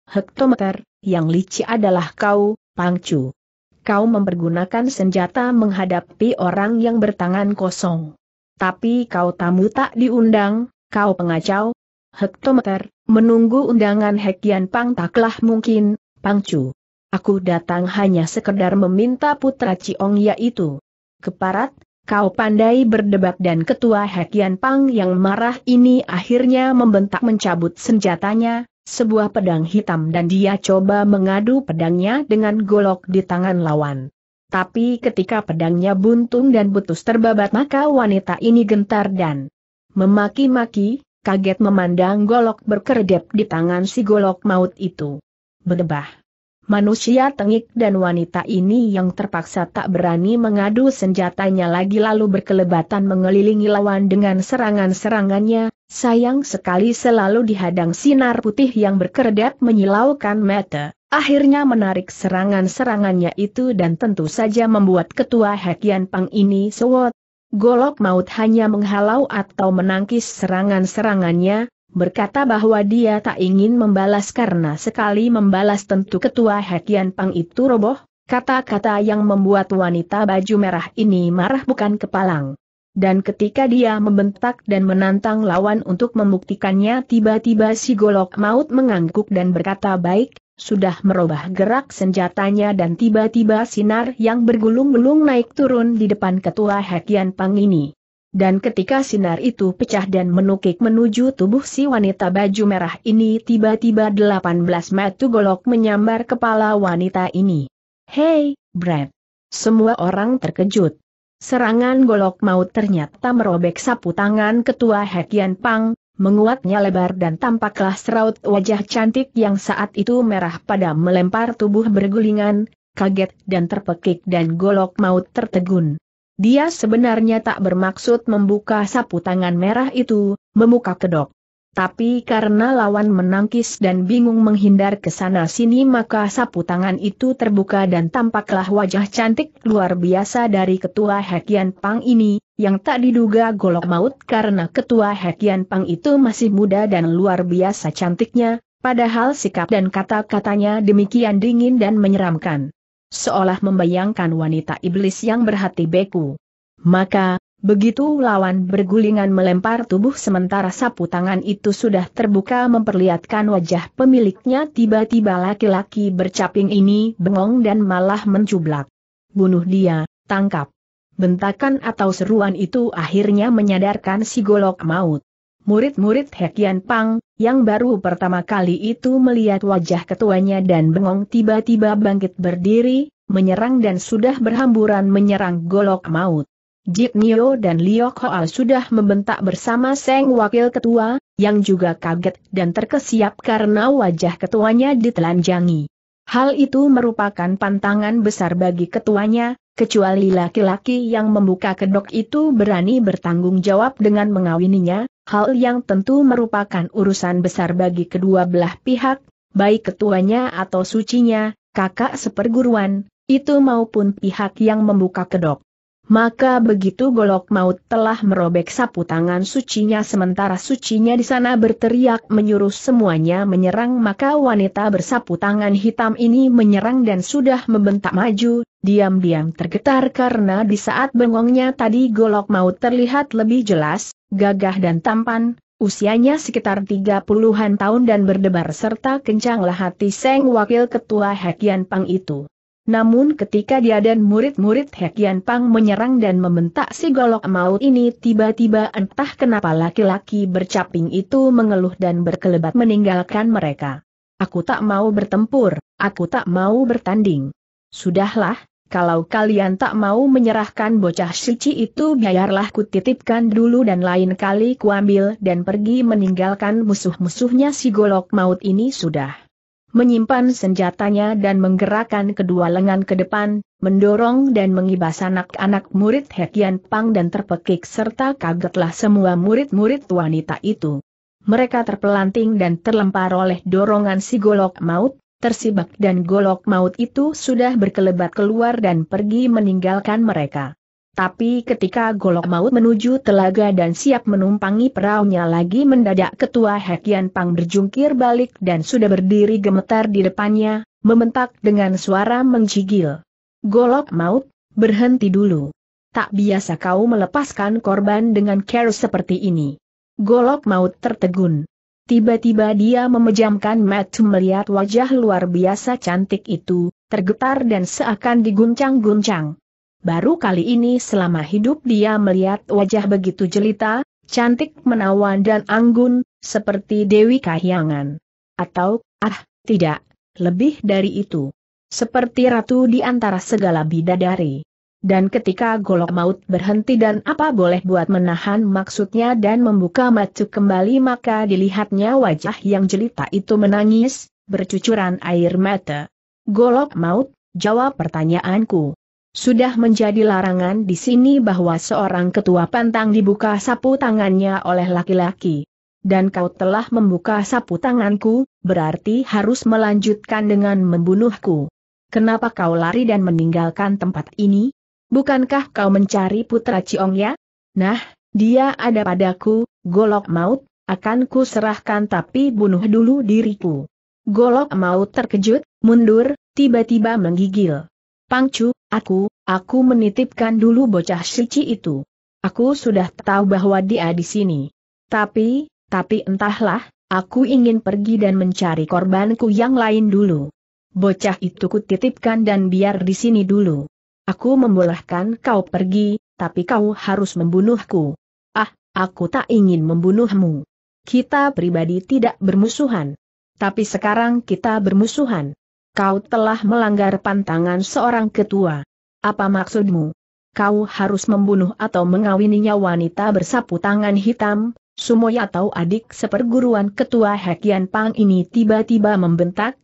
Hektometer, yang licik adalah kau, Pangcu. Kau mempergunakan senjata menghadapi orang yang bertangan kosong. Tapi kau tamu tak diundang, kau pengacau. Hektometer, menunggu undangan Hekian Pang taklah mungkin, Pangcu. Aku datang hanya sekedar meminta putra Ciong yaitu. Keparat, kau pandai berdebat dan ketua Hekian Pang yang marah ini akhirnya membentak mencabut senjatanya, sebuah pedang hitam dan dia coba mengadu pedangnya dengan golok di tangan lawan. Tapi ketika pedangnya buntung dan putus terbabat maka wanita ini gentar dan memaki-maki, kaget memandang golok berkeredep di tangan si golok maut itu. Berdebah. Manusia tengik dan wanita ini yang terpaksa tak berani mengadu senjatanya lagi lalu berkelebatan mengelilingi lawan dengan serangan-serangannya, sayang sekali selalu dihadang sinar putih yang berkeredap menyilaukan mata. Akhirnya menarik serangan-serangannya itu dan tentu saja membuat ketua Hekian Pang ini sewot. Golok maut hanya menghalau atau menangkis serangan-serangannya, berkata bahwa dia tak ingin membalas karena sekali membalas tentu ketua Hekian Pang itu roboh, kata-kata yang membuat wanita baju merah ini marah bukan kepalang. Dan ketika dia membentak dan menantang lawan untuk membuktikannya tiba-tiba si golok maut mengangguk dan berkata baik, sudah merubah gerak senjatanya dan tiba-tiba sinar yang bergulung-gulung naik turun di depan ketua Hekian Pang ini. Dan ketika sinar itu pecah dan menukik menuju tubuh si wanita baju merah ini tiba-tiba 18 metu golok menyambar kepala wanita ini. Hei, Brad! Semua orang terkejut. Serangan golok maut ternyata merobek sapu tangan ketua Hekian Pang, menguatnya lebar dan tampaklah seraut wajah cantik yang saat itu merah pada melempar tubuh bergulingan, kaget dan terpekik dan golok maut tertegun. Dia sebenarnya tak bermaksud membuka sapu tangan merah itu, memuka kedok. Tapi karena lawan menangkis dan bingung menghindar ke sana sini maka sapu tangan itu terbuka dan tampaklah wajah cantik luar biasa dari ketua Hekian Pang ini, yang tak diduga golok maut karena ketua Hekian Pang itu masih muda dan luar biasa cantiknya, padahal sikap dan kata-katanya demikian dingin dan menyeramkan. Seolah membayangkan wanita iblis yang berhati beku. Maka, Begitu lawan bergulingan melempar tubuh sementara sapu tangan itu sudah terbuka memperlihatkan wajah pemiliknya tiba-tiba laki-laki bercaping ini bengong dan malah mencublak. Bunuh dia, tangkap. Bentakan atau seruan itu akhirnya menyadarkan si golok maut. Murid-murid Hekian Pang, yang baru pertama kali itu melihat wajah ketuanya dan bengong tiba-tiba bangkit berdiri, menyerang dan sudah berhamburan menyerang golok maut. Jip Nio dan Liok Hoa sudah membentak bersama Seng Wakil Ketua, yang juga kaget dan terkesiap karena wajah ketuanya ditelanjangi. Hal itu merupakan pantangan besar bagi ketuanya, kecuali laki-laki yang membuka kedok itu berani bertanggung jawab dengan mengawininya, hal yang tentu merupakan urusan besar bagi kedua belah pihak, baik ketuanya atau sucinya, kakak seperguruan, itu maupun pihak yang membuka kedok. Maka begitu golok maut telah merobek sapu tangan sucinya sementara sucinya di sana berteriak menyuruh semuanya menyerang maka wanita bersapu tangan hitam ini menyerang dan sudah membentak maju, diam-diam tergetar karena di saat bengongnya tadi golok maut terlihat lebih jelas, gagah dan tampan, usianya sekitar 30-an tahun dan berdebar serta kencanglah hati Seng Wakil Ketua Hakian Pang itu. Namun ketika dia dan murid-murid Hekian Pang menyerang dan membentak si golok maut ini tiba-tiba entah kenapa laki-laki bercaping itu mengeluh dan berkelebat meninggalkan mereka. Aku tak mau bertempur, aku tak mau bertanding. Sudahlah, kalau kalian tak mau menyerahkan bocah suci itu biarlah kutitipkan dulu dan lain kali kuambil dan pergi meninggalkan musuh-musuhnya si golok maut ini sudah menyimpan senjatanya dan menggerakkan kedua lengan ke depan, mendorong dan mengibas anak-anak murid Hekian Pang dan terpekik serta kagetlah semua murid-murid wanita itu. Mereka terpelanting dan terlempar oleh dorongan si golok maut, tersibak dan golok maut itu sudah berkelebat keluar dan pergi meninggalkan mereka. Tapi ketika golok maut menuju telaga dan siap menumpangi peraunya lagi mendadak ketua Hekian Pang berjungkir balik dan sudah berdiri gemetar di depannya, membentak dengan suara menggigil. Golok maut, berhenti dulu. Tak biasa kau melepaskan korban dengan care seperti ini. Golok maut tertegun. Tiba-tiba dia memejamkan mata melihat wajah luar biasa cantik itu, tergetar dan seakan diguncang-guncang baru kali ini selama hidup dia melihat wajah begitu jelita, cantik menawan dan anggun, seperti Dewi Kahyangan. Atau, ah, tidak, lebih dari itu. Seperti ratu di antara segala bidadari. Dan ketika golok maut berhenti dan apa boleh buat menahan maksudnya dan membuka mata kembali maka dilihatnya wajah yang jelita itu menangis, bercucuran air mata. Golok maut, jawab pertanyaanku. Sudah menjadi larangan di sini bahwa seorang ketua pantang dibuka sapu tangannya oleh laki-laki. Dan kau telah membuka sapu tanganku, berarti harus melanjutkan dengan membunuhku. Kenapa kau lari dan meninggalkan tempat ini? Bukankah kau mencari putra Ciong ya? Nah, dia ada padaku, golok maut, akan ku serahkan tapi bunuh dulu diriku. Golok maut terkejut, mundur, tiba-tiba menggigil. Pangcu, aku, aku menitipkan dulu bocah suci itu. Aku sudah tahu bahwa dia di sini. Tapi, tapi entahlah, aku ingin pergi dan mencari korbanku yang lain dulu. Bocah itu kutitipkan dan biar di sini dulu. Aku membolehkan kau pergi, tapi kau harus membunuhku. Ah, aku tak ingin membunuhmu. Kita pribadi tidak bermusuhan. Tapi sekarang kita bermusuhan. Kau telah melanggar pantangan seorang ketua. Apa maksudmu? Kau harus membunuh atau mengawininya wanita bersapu tangan hitam, Sumoya atau adik seperguruan ketua Hakian Pang ini tiba-tiba membentak,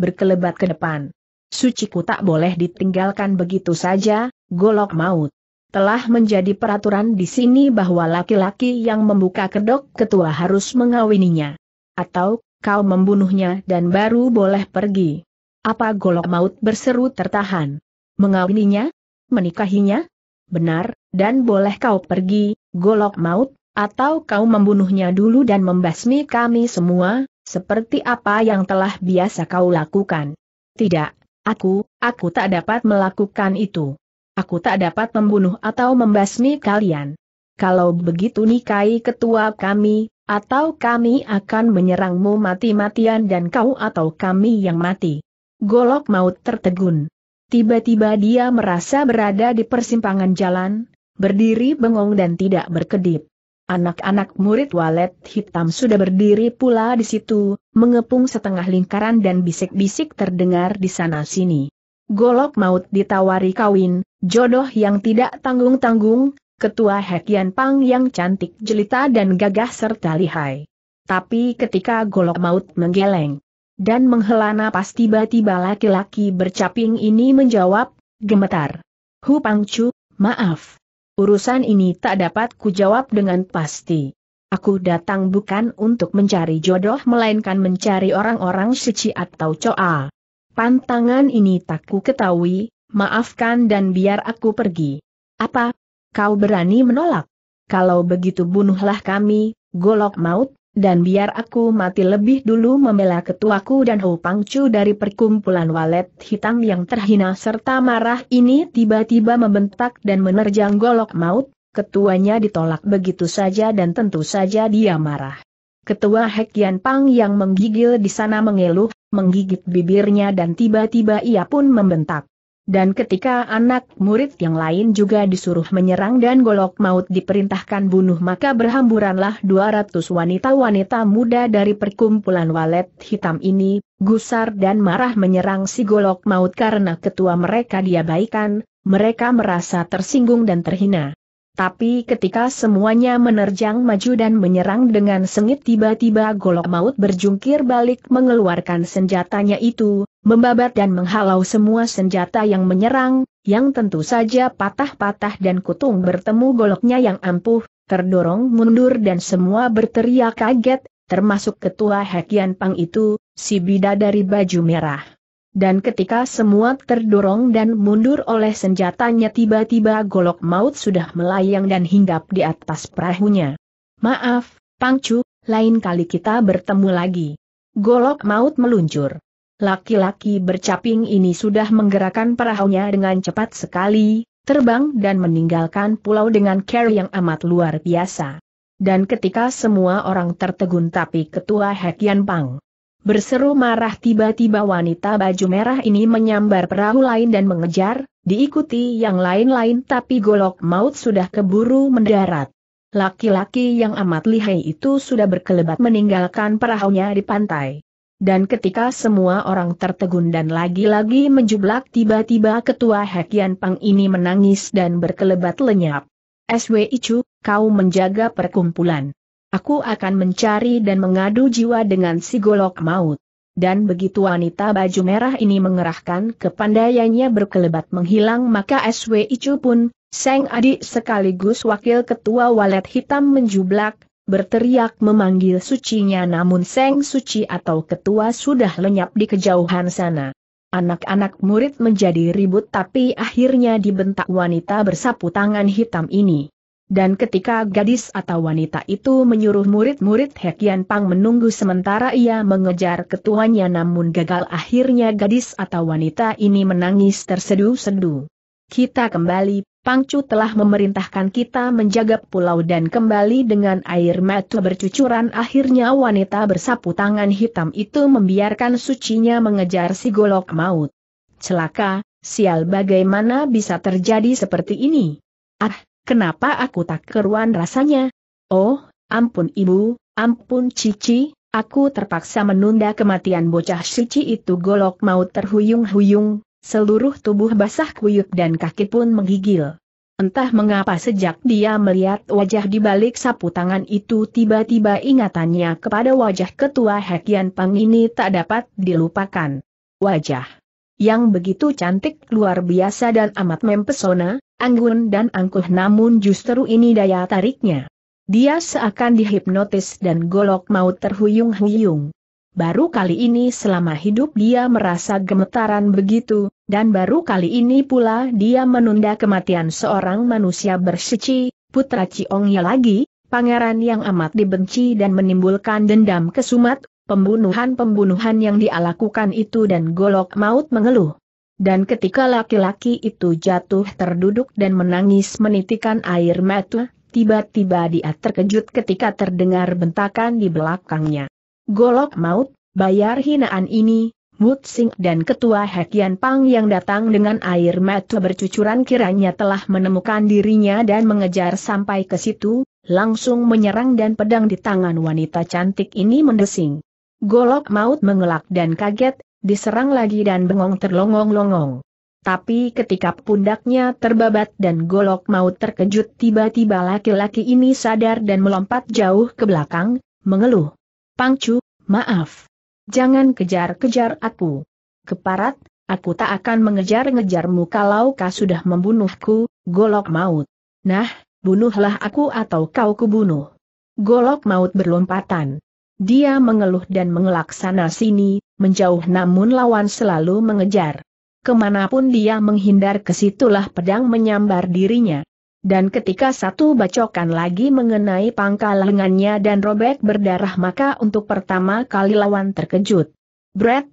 berkelebat ke depan. Suciku tak boleh ditinggalkan begitu saja, golok maut. Telah menjadi peraturan di sini bahwa laki-laki yang membuka kedok ketua harus mengawininya. Atau, kau membunuhnya dan baru boleh pergi. Apa golok maut berseru tertahan? Mengawininya? Menikahinya? Benar, dan boleh kau pergi, golok maut, atau kau membunuhnya dulu dan membasmi kami semua, seperti apa yang telah biasa kau lakukan. Tidak, aku, aku tak dapat melakukan itu. Aku tak dapat membunuh atau membasmi kalian. Kalau begitu nikahi ketua kami, atau kami akan menyerangmu mati-matian dan kau atau kami yang mati. Golok maut tertegun. Tiba-tiba dia merasa berada di persimpangan jalan, berdiri bengong dan tidak berkedip. Anak-anak murid walet hitam sudah berdiri pula di situ, mengepung setengah lingkaran dan bisik-bisik terdengar di sana-sini. Golok maut ditawari kawin, jodoh yang tidak tanggung-tanggung, ketua Hekian Pang yang cantik jelita dan gagah serta lihai. Tapi ketika golok maut menggeleng, dan menghela napas tiba-tiba laki-laki bercaping ini menjawab, gemetar. Hu Pangcu, maaf. Urusan ini tak dapat kujawab dengan pasti. Aku datang bukan untuk mencari jodoh melainkan mencari orang-orang suci atau coa. Pantangan ini tak ku ketahui, maafkan dan biar aku pergi. Apa? Kau berani menolak? Kalau begitu bunuhlah kami, golok maut, dan biar aku mati lebih dulu membela ketuaku dan Ho Pangcu dari perkumpulan walet hitam yang terhina serta marah ini tiba-tiba membentak dan menerjang golok maut, ketuanya ditolak begitu saja dan tentu saja dia marah. Ketua Hekian Pang yang menggigil di sana mengeluh, menggigit bibirnya dan tiba-tiba ia pun membentak. Dan ketika anak murid yang lain juga disuruh menyerang dan golok maut diperintahkan bunuh maka berhamburanlah 200 wanita-wanita muda dari perkumpulan walet hitam ini, gusar dan marah menyerang si golok maut karena ketua mereka diabaikan, mereka merasa tersinggung dan terhina. Tapi ketika semuanya menerjang maju dan menyerang dengan sengit tiba-tiba golok maut berjungkir balik mengeluarkan senjatanya itu, membabat dan menghalau semua senjata yang menyerang, yang tentu saja patah-patah dan kutung bertemu goloknya yang ampuh, terdorong mundur dan semua berteriak kaget, termasuk ketua Hakian Pang itu, si bidadari baju merah. Dan ketika semua terdorong dan mundur oleh senjatanya tiba-tiba golok maut sudah melayang dan hinggap di atas perahunya. Maaf, Pangcu, lain kali kita bertemu lagi. Golok maut meluncur. Laki-laki bercaping ini sudah menggerakkan perahunya dengan cepat sekali, terbang dan meninggalkan pulau dengan care yang amat luar biasa. Dan ketika semua orang tertegun tapi ketua Hekian Pang Berseru marah tiba-tiba wanita baju merah ini menyambar perahu lain dan mengejar, diikuti yang lain-lain tapi golok maut sudah keburu mendarat. Laki-laki yang amat lihai itu sudah berkelebat meninggalkan perahunya di pantai. Dan ketika semua orang tertegun dan lagi-lagi menjublak tiba-tiba ketua Hekian Pang ini menangis dan berkelebat lenyap. SW Icu, kau menjaga perkumpulan. Aku akan mencari dan mengadu jiwa dengan si golok maut. Dan begitu wanita baju merah ini mengerahkan kepandaiannya berkelebat menghilang maka SW Icu pun, Seng adik sekaligus wakil ketua walet hitam menjublak, berteriak memanggil sucinya namun Seng Suci atau ketua sudah lenyap di kejauhan sana. Anak-anak murid menjadi ribut tapi akhirnya dibentak wanita bersapu tangan hitam ini. Dan ketika gadis atau wanita itu menyuruh murid-murid Hekian Pang menunggu sementara ia mengejar ketuanya namun gagal akhirnya gadis atau wanita ini menangis terseduh sedu Kita kembali, Pangcu telah memerintahkan kita menjaga pulau dan kembali dengan air mata bercucuran akhirnya wanita bersapu tangan hitam itu membiarkan sucinya mengejar si golok maut. Celaka, sial bagaimana bisa terjadi seperti ini? Ah, Kenapa aku tak keruan rasanya? Oh, ampun ibu, ampun cici, aku terpaksa menunda kematian bocah cici itu golok maut terhuyung-huyung, seluruh tubuh basah kuyup dan kaki pun menggigil. Entah mengapa sejak dia melihat wajah di balik sapu tangan itu tiba-tiba ingatannya kepada wajah ketua Hekian Pang ini tak dapat dilupakan. Wajah yang begitu cantik luar biasa dan amat mempesona, anggun dan angkuh namun justru ini daya tariknya. Dia seakan dihipnotis dan golok maut terhuyung-huyung. Baru kali ini selama hidup dia merasa gemetaran begitu, dan baru kali ini pula dia menunda kematian seorang manusia bersuci, putra Ciongnya lagi, pangeran yang amat dibenci dan menimbulkan dendam kesumat, pembunuhan-pembunuhan yang dialakukan itu dan golok maut mengeluh. Dan ketika laki-laki itu jatuh terduduk dan menangis menitikan air mata, tiba-tiba dia terkejut ketika terdengar bentakan di belakangnya. Golok maut, bayar hinaan ini, Mut Sing dan Ketua Hekian Pang yang datang dengan air mata bercucuran kiranya telah menemukan dirinya dan mengejar sampai ke situ, langsung menyerang dan pedang di tangan wanita cantik ini mendesing. Golok maut mengelak dan kaget, diserang lagi dan bengong terlongong-longong. Tapi ketika pundaknya terbabat dan golok maut terkejut tiba-tiba laki-laki ini sadar dan melompat jauh ke belakang, mengeluh. Pangcu, maaf. Jangan kejar-kejar aku. Keparat, aku tak akan mengejar-ngejarmu kalau kau sudah membunuhku, golok maut. Nah, bunuhlah aku atau kau kubunuh. Golok maut berlompatan. Dia mengeluh dan mengelak sana sini, menjauh namun lawan selalu mengejar. Kemanapun dia menghindar kesitulah pedang menyambar dirinya. Dan ketika satu bacokan lagi mengenai pangkal lengannya dan robek berdarah maka untuk pertama kali lawan terkejut. Brett,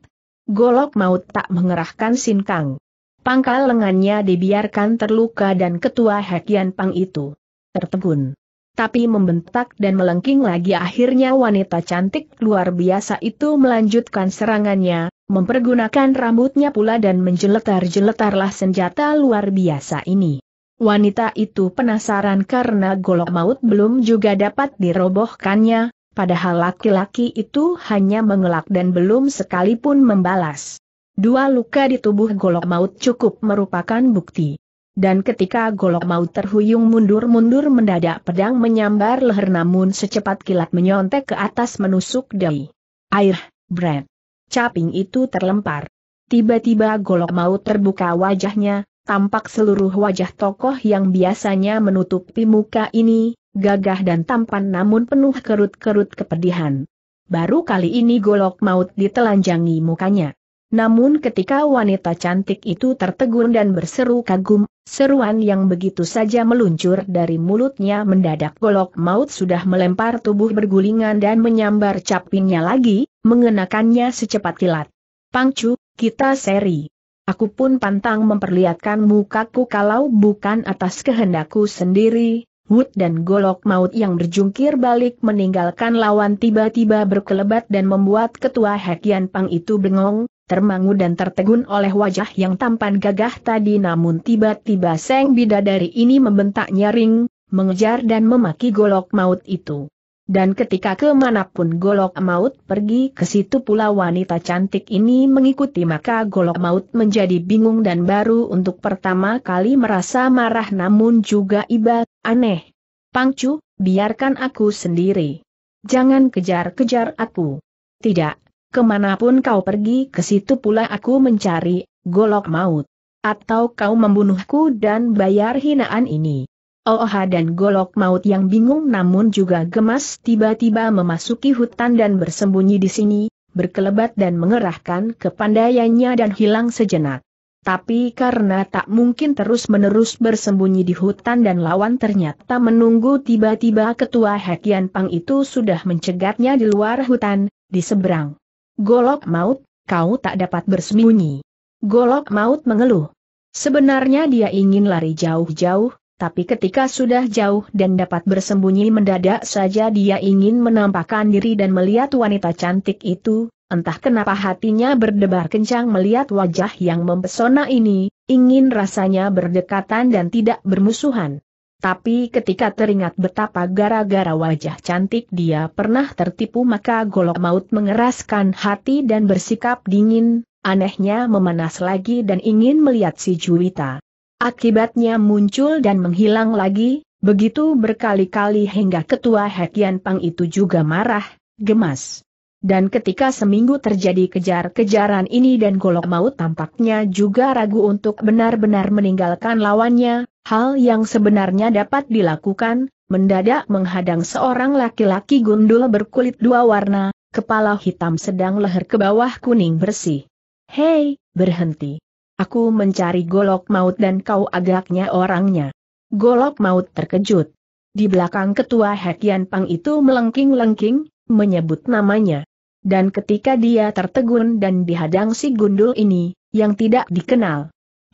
golok maut tak mengerahkan sinkang. Pangkal lengannya dibiarkan terluka dan ketua Hakian Pang itu tertegun tapi membentak dan melengking lagi akhirnya wanita cantik luar biasa itu melanjutkan serangannya, mempergunakan rambutnya pula dan menjeletar-jeletarlah senjata luar biasa ini. Wanita itu penasaran karena golok maut belum juga dapat dirobohkannya, padahal laki-laki itu hanya mengelak dan belum sekalipun membalas. Dua luka di tubuh golok maut cukup merupakan bukti. Dan ketika golok mau terhuyung mundur-mundur mendadak pedang menyambar leher namun secepat kilat menyontek ke atas menusuk dai. Air, bread. Caping itu terlempar. Tiba-tiba golok mau terbuka wajahnya, tampak seluruh wajah tokoh yang biasanya menutupi muka ini, gagah dan tampan namun penuh kerut-kerut kepedihan. Baru kali ini golok maut ditelanjangi mukanya. Namun ketika wanita cantik itu tertegun dan berseru kagum, seruan yang begitu saja meluncur dari mulutnya mendadak golok maut sudah melempar tubuh bergulingan dan menyambar capingnya lagi, mengenakannya secepat kilat. Pangcu, kita seri. Aku pun pantang memperlihatkan mukaku kalau bukan atas kehendakku sendiri. Wood dan golok maut yang berjungkir balik meninggalkan lawan tiba-tiba berkelebat dan membuat ketua Hekian Pang itu bengong, termangu dan tertegun oleh wajah yang tampan gagah tadi namun tiba-tiba Seng Bidadari ini membentak nyaring, mengejar dan memaki golok maut itu. Dan ketika kemanapun golok maut pergi ke situ pula wanita cantik ini mengikuti maka golok maut menjadi bingung dan baru untuk pertama kali merasa marah namun juga iba, aneh. Pangcu, biarkan aku sendiri. Jangan kejar-kejar aku. Tidak, Kemanapun kau pergi ke situ pula aku mencari, golok maut. Atau kau membunuhku dan bayar hinaan ini. Oha dan golok maut yang bingung namun juga gemas tiba-tiba memasuki hutan dan bersembunyi di sini, berkelebat dan mengerahkan kepandaiannya dan hilang sejenak. Tapi karena tak mungkin terus-menerus bersembunyi di hutan dan lawan ternyata menunggu tiba-tiba ketua Hekian Pang itu sudah mencegatnya di luar hutan, di seberang. Golok maut, kau tak dapat bersembunyi. Golok maut mengeluh. Sebenarnya dia ingin lari jauh-jauh, tapi ketika sudah jauh dan dapat bersembunyi mendadak saja dia ingin menampakkan diri dan melihat wanita cantik itu, entah kenapa hatinya berdebar kencang melihat wajah yang mempesona ini, ingin rasanya berdekatan dan tidak bermusuhan. Tapi ketika teringat betapa gara-gara wajah cantik dia pernah tertipu maka golok maut mengeraskan hati dan bersikap dingin, anehnya memanas lagi dan ingin melihat si Juwita. Akibatnya muncul dan menghilang lagi, begitu berkali-kali hingga ketua Hekian Pang itu juga marah, gemas. Dan ketika seminggu terjadi kejar-kejaran ini dan golok maut tampaknya juga ragu untuk benar-benar meninggalkan lawannya, Hal yang sebenarnya dapat dilakukan, mendadak menghadang seorang laki-laki gundul berkulit dua warna, kepala hitam sedang leher ke bawah kuning bersih. Hei, berhenti. Aku mencari golok maut dan kau agaknya orangnya. Golok maut terkejut. Di belakang ketua Hekian Pang itu melengking-lengking, menyebut namanya. Dan ketika dia tertegun dan dihadang si gundul ini, yang tidak dikenal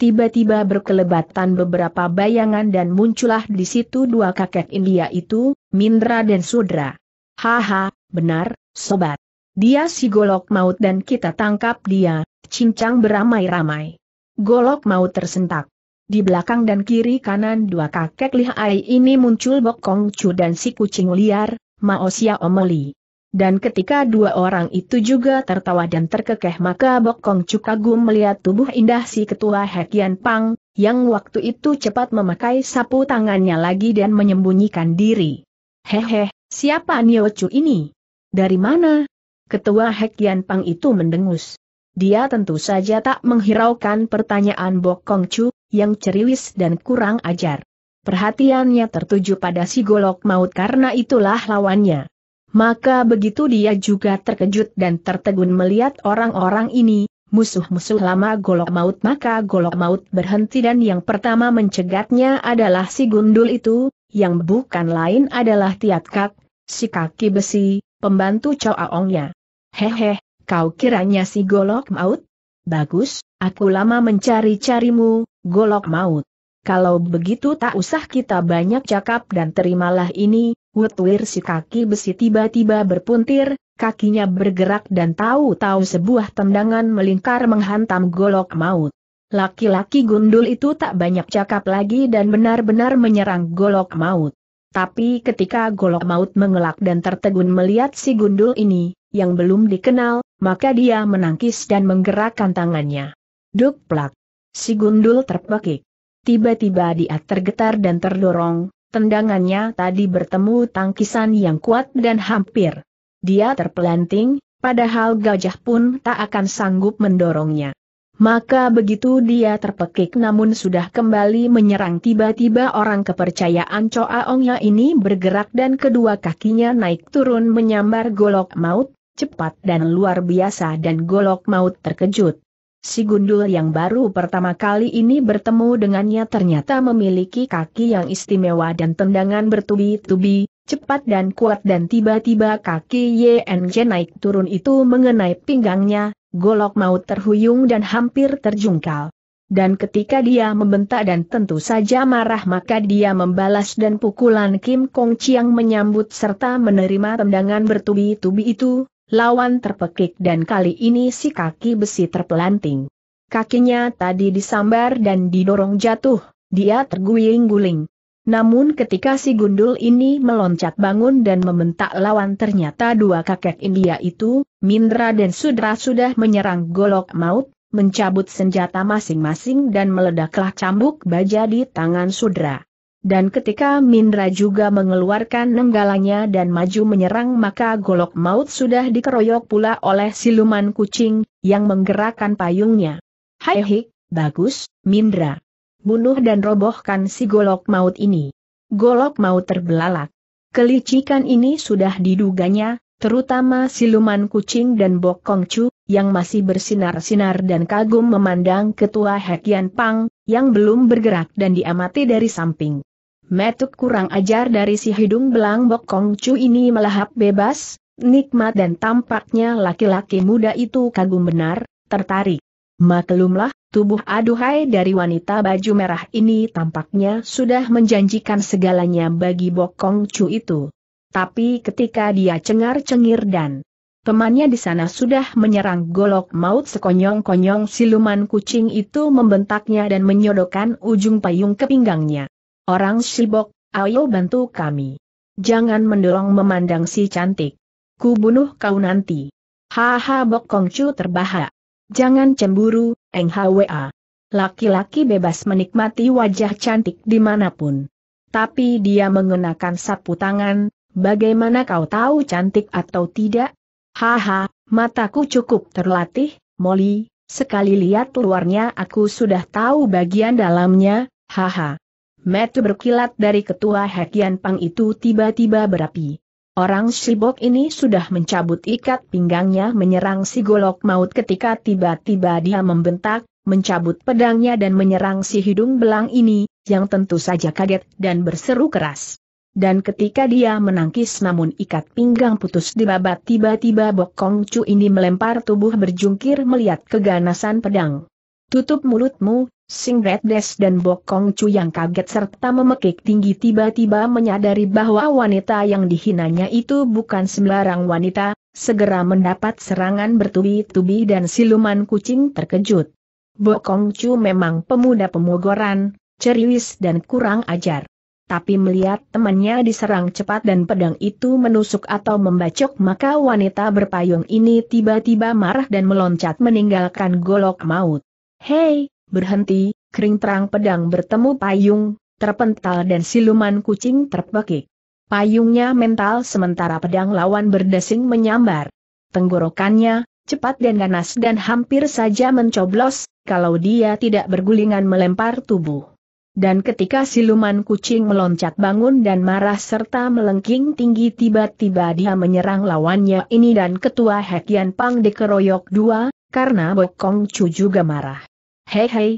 tiba-tiba berkelebatan beberapa bayangan dan muncullah di situ dua kakek India itu, Mindra dan Sudra. Haha, benar, sobat. Dia si golok maut dan kita tangkap dia, cincang beramai-ramai. Golok maut tersentak. Di belakang dan kiri kanan dua kakek lihai ini muncul Bokong Chu dan si kucing liar, Maosia Omeli. Dan ketika dua orang itu juga tertawa dan terkekeh maka Bok Kong Chu kagum melihat tubuh indah si ketua Hekian Pang, yang waktu itu cepat memakai sapu tangannya lagi dan menyembunyikan diri. Hehe, siapa Nio Chu ini? Dari mana? Ketua Hekian Pang itu mendengus. Dia tentu saja tak menghiraukan pertanyaan Bok Kong Chu, yang ceriwis dan kurang ajar. Perhatiannya tertuju pada si golok maut karena itulah lawannya. Maka begitu dia juga terkejut dan tertegun melihat orang-orang ini, musuh-musuh lama golok maut maka golok maut berhenti dan yang pertama mencegatnya adalah si gundul itu, yang bukan lain adalah Tiat Kak, si kaki besi, pembantu Aongnya. Hehe, kau kiranya si golok maut? Bagus, aku lama mencari-carimu, golok maut. Kalau begitu tak usah kita banyak cakap dan terimalah ini, Wutwir si kaki besi tiba-tiba berpuntir, kakinya bergerak dan tahu-tahu sebuah tendangan melingkar menghantam golok maut. Laki-laki gundul itu tak banyak cakap lagi dan benar-benar menyerang golok maut. Tapi ketika golok maut mengelak dan tertegun melihat si gundul ini, yang belum dikenal, maka dia menangkis dan menggerakkan tangannya. Duk plak. Si gundul terpekik. Tiba-tiba dia tergetar dan terdorong, Tendangannya tadi bertemu tangkisan yang kuat dan hampir. Dia terpelanting, padahal gajah pun tak akan sanggup mendorongnya. Maka begitu dia terpekik namun sudah kembali menyerang tiba-tiba orang kepercayaan Coa Ongnya ini bergerak dan kedua kakinya naik turun menyambar golok maut, cepat dan luar biasa dan golok maut terkejut. Si gundul yang baru pertama kali ini bertemu dengannya ternyata memiliki kaki yang istimewa dan tendangan bertubi-tubi, cepat dan kuat dan tiba-tiba kaki YNJ naik turun itu mengenai pinggangnya, golok maut terhuyung dan hampir terjungkal. Dan ketika dia membentak dan tentu saja marah maka dia membalas dan pukulan Kim Kong Chiang menyambut serta menerima tendangan bertubi-tubi itu, lawan terpekik dan kali ini si kaki besi terpelanting. Kakinya tadi disambar dan didorong jatuh, dia terguling-guling. Namun ketika si gundul ini meloncat bangun dan membentak lawan ternyata dua kakek India itu, Mindra dan Sudra sudah menyerang golok maut, mencabut senjata masing-masing dan meledaklah cambuk baja di tangan Sudra. Dan ketika Mindra juga mengeluarkan nenggalanya dan maju menyerang maka golok maut sudah dikeroyok pula oleh siluman kucing, yang menggerakkan payungnya. Hai hik, bagus, Mindra. Bunuh dan robohkan si golok maut ini. Golok maut terbelalak. Kelicikan ini sudah diduganya, terutama siluman kucing dan bokong cu, yang masih bersinar-sinar dan kagum memandang ketua Hekian Pang, yang belum bergerak dan diamati dari samping. Metuk kurang ajar dari si hidung belang bokong cu ini melahap bebas, nikmat dan tampaknya laki-laki muda itu kagum benar, tertarik. Maklumlah, tubuh aduhai dari wanita baju merah ini tampaknya sudah menjanjikan segalanya bagi bokong cu itu. Tapi ketika dia cengar-cengir dan temannya di sana sudah menyerang golok maut sekonyong-konyong siluman kucing itu membentaknya dan menyodokkan ujung payung ke pinggangnya. Orang Shibok, ayo bantu kami. Jangan mendorong memandang si cantik. Ku bunuh kau nanti. Haha Bok Kongcu terbahak. Jangan cemburu, Eng Hwa. Laki-laki bebas menikmati wajah cantik dimanapun. Tapi dia mengenakan sapu tangan, bagaimana kau tahu cantik atau tidak? Haha, mataku cukup terlatih, Molly, sekali lihat luarnya aku sudah tahu bagian dalamnya, haha. Metu berkilat dari ketua Hekian Pang itu tiba-tiba berapi. Orang sibok ini sudah mencabut ikat pinggangnya menyerang si golok maut ketika tiba-tiba dia membentak, mencabut pedangnya dan menyerang si hidung belang ini, yang tentu saja kaget dan berseru keras. Dan ketika dia menangkis namun ikat pinggang putus di dibabat tiba-tiba Bokong Kong Chu ini melempar tubuh berjungkir melihat keganasan pedang. Tutup mulutmu, Sing Red Des dan Bokong Chu yang kaget serta memekik tinggi tiba-tiba menyadari bahwa wanita yang dihinanya itu bukan sembarang wanita, segera mendapat serangan bertubi-tubi dan siluman kucing terkejut. Bokong Chu memang pemuda pemogoran, ceriwis dan kurang ajar. Tapi melihat temannya diserang cepat dan pedang itu menusuk atau membacok maka wanita berpayung ini tiba-tiba marah dan meloncat meninggalkan golok maut. Hei, berhenti, kering terang pedang bertemu payung, terpental dan siluman kucing terpekik. Payungnya mental sementara pedang lawan berdesing menyambar. Tenggorokannya, cepat dan ganas dan hampir saja mencoblos, kalau dia tidak bergulingan melempar tubuh. Dan ketika siluman kucing meloncat bangun dan marah serta melengking tinggi tiba-tiba dia menyerang lawannya ini dan ketua Hekian Pang dikeroyok dua, karena Bokong Chu juga marah. Hei hei,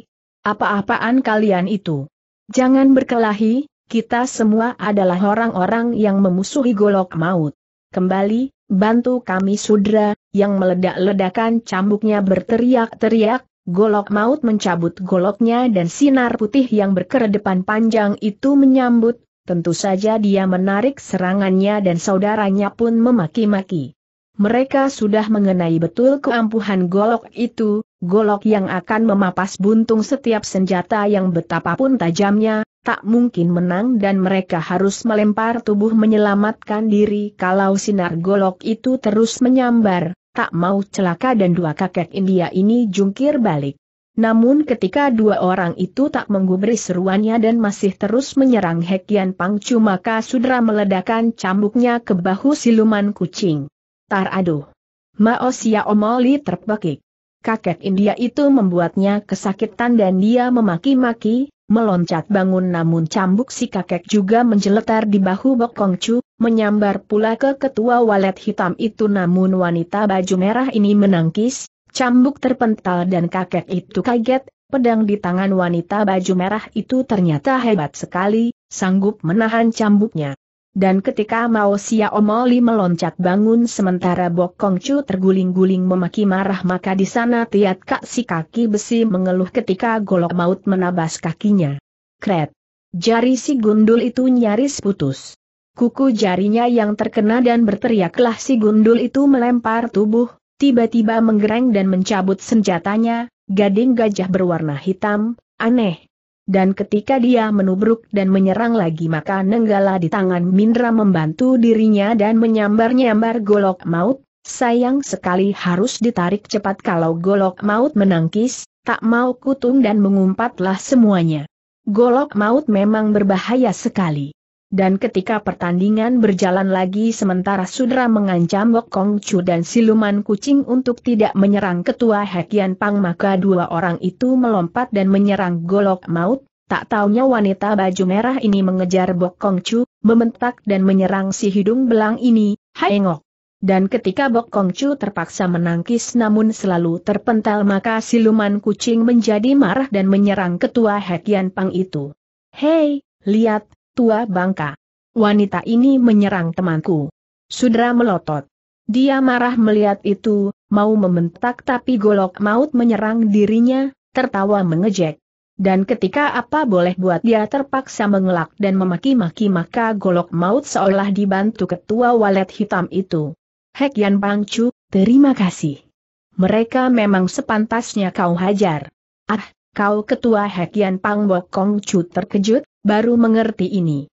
apa-apaan kalian itu? Jangan berkelahi, kita semua adalah orang-orang yang memusuhi golok maut. Kembali, bantu kami sudra, yang meledak-ledakan cambuknya berteriak-teriak, golok maut mencabut goloknya dan sinar putih yang berkeredepan panjang itu menyambut, tentu saja dia menarik serangannya dan saudaranya pun memaki-maki. Mereka sudah mengenai betul keampuhan golok itu, golok yang akan memapas buntung setiap senjata yang betapapun tajamnya, tak mungkin menang dan mereka harus melempar tubuh menyelamatkan diri kalau sinar golok itu terus menyambar, tak mau celaka dan dua kakek India ini jungkir balik. Namun ketika dua orang itu tak menggubris seruannya dan masih terus menyerang Hekian Pangcu maka sudra meledakan cambuknya ke bahu siluman kucing. Tar aduh. Mao Omoli terbekik. Kakek India itu membuatnya kesakitan dan dia memaki-maki, meloncat bangun namun cambuk si kakek juga menjeletar di bahu Bok Chu, menyambar pula ke ketua walet hitam itu namun wanita baju merah ini menangkis, cambuk terpental dan kakek itu kaget, pedang di tangan wanita baju merah itu ternyata hebat sekali, sanggup menahan cambuknya. Dan ketika Mao Xiao meloncat bangun sementara Bok Kong Chu terguling-guling memaki marah maka di sana Tiat Kak si kaki besi mengeluh ketika golok maut menabas kakinya. Kret. Jari si gundul itu nyaris putus. Kuku jarinya yang terkena dan berteriaklah si gundul itu melempar tubuh, tiba-tiba menggereng dan mencabut senjatanya, gading gajah berwarna hitam, aneh, dan ketika dia menubruk dan menyerang lagi maka Nenggala di tangan Mindra membantu dirinya dan menyambar-nyambar golok maut, sayang sekali harus ditarik cepat kalau golok maut menangkis, tak mau kutung dan mengumpatlah semuanya. Golok maut memang berbahaya sekali. Dan ketika pertandingan berjalan lagi sementara Sudra mengancam Wok Kong Chu dan siluman kucing untuk tidak menyerang ketua Hekian Pang maka dua orang itu melompat dan menyerang golok maut, tak taunya wanita baju merah ini mengejar Bok Kong Chu, membentak dan menyerang si hidung belang ini, Ngok. Dan ketika Bok Kong Chu terpaksa menangkis namun selalu terpental maka siluman kucing menjadi marah dan menyerang ketua Hekian Pang itu. Hei, lihat, tua bangka. Wanita ini menyerang temanku. Sudra melotot. Dia marah melihat itu, mau membentak tapi golok maut menyerang dirinya, tertawa mengejek. Dan ketika apa boleh buat dia terpaksa mengelak dan memaki-maki maka golok maut seolah dibantu ketua walet hitam itu. Hek Yan Pangcu, terima kasih. Mereka memang sepantasnya kau hajar. Ah, Kau ketua Hekian Pang Bok Chu terkejut, baru mengerti ini.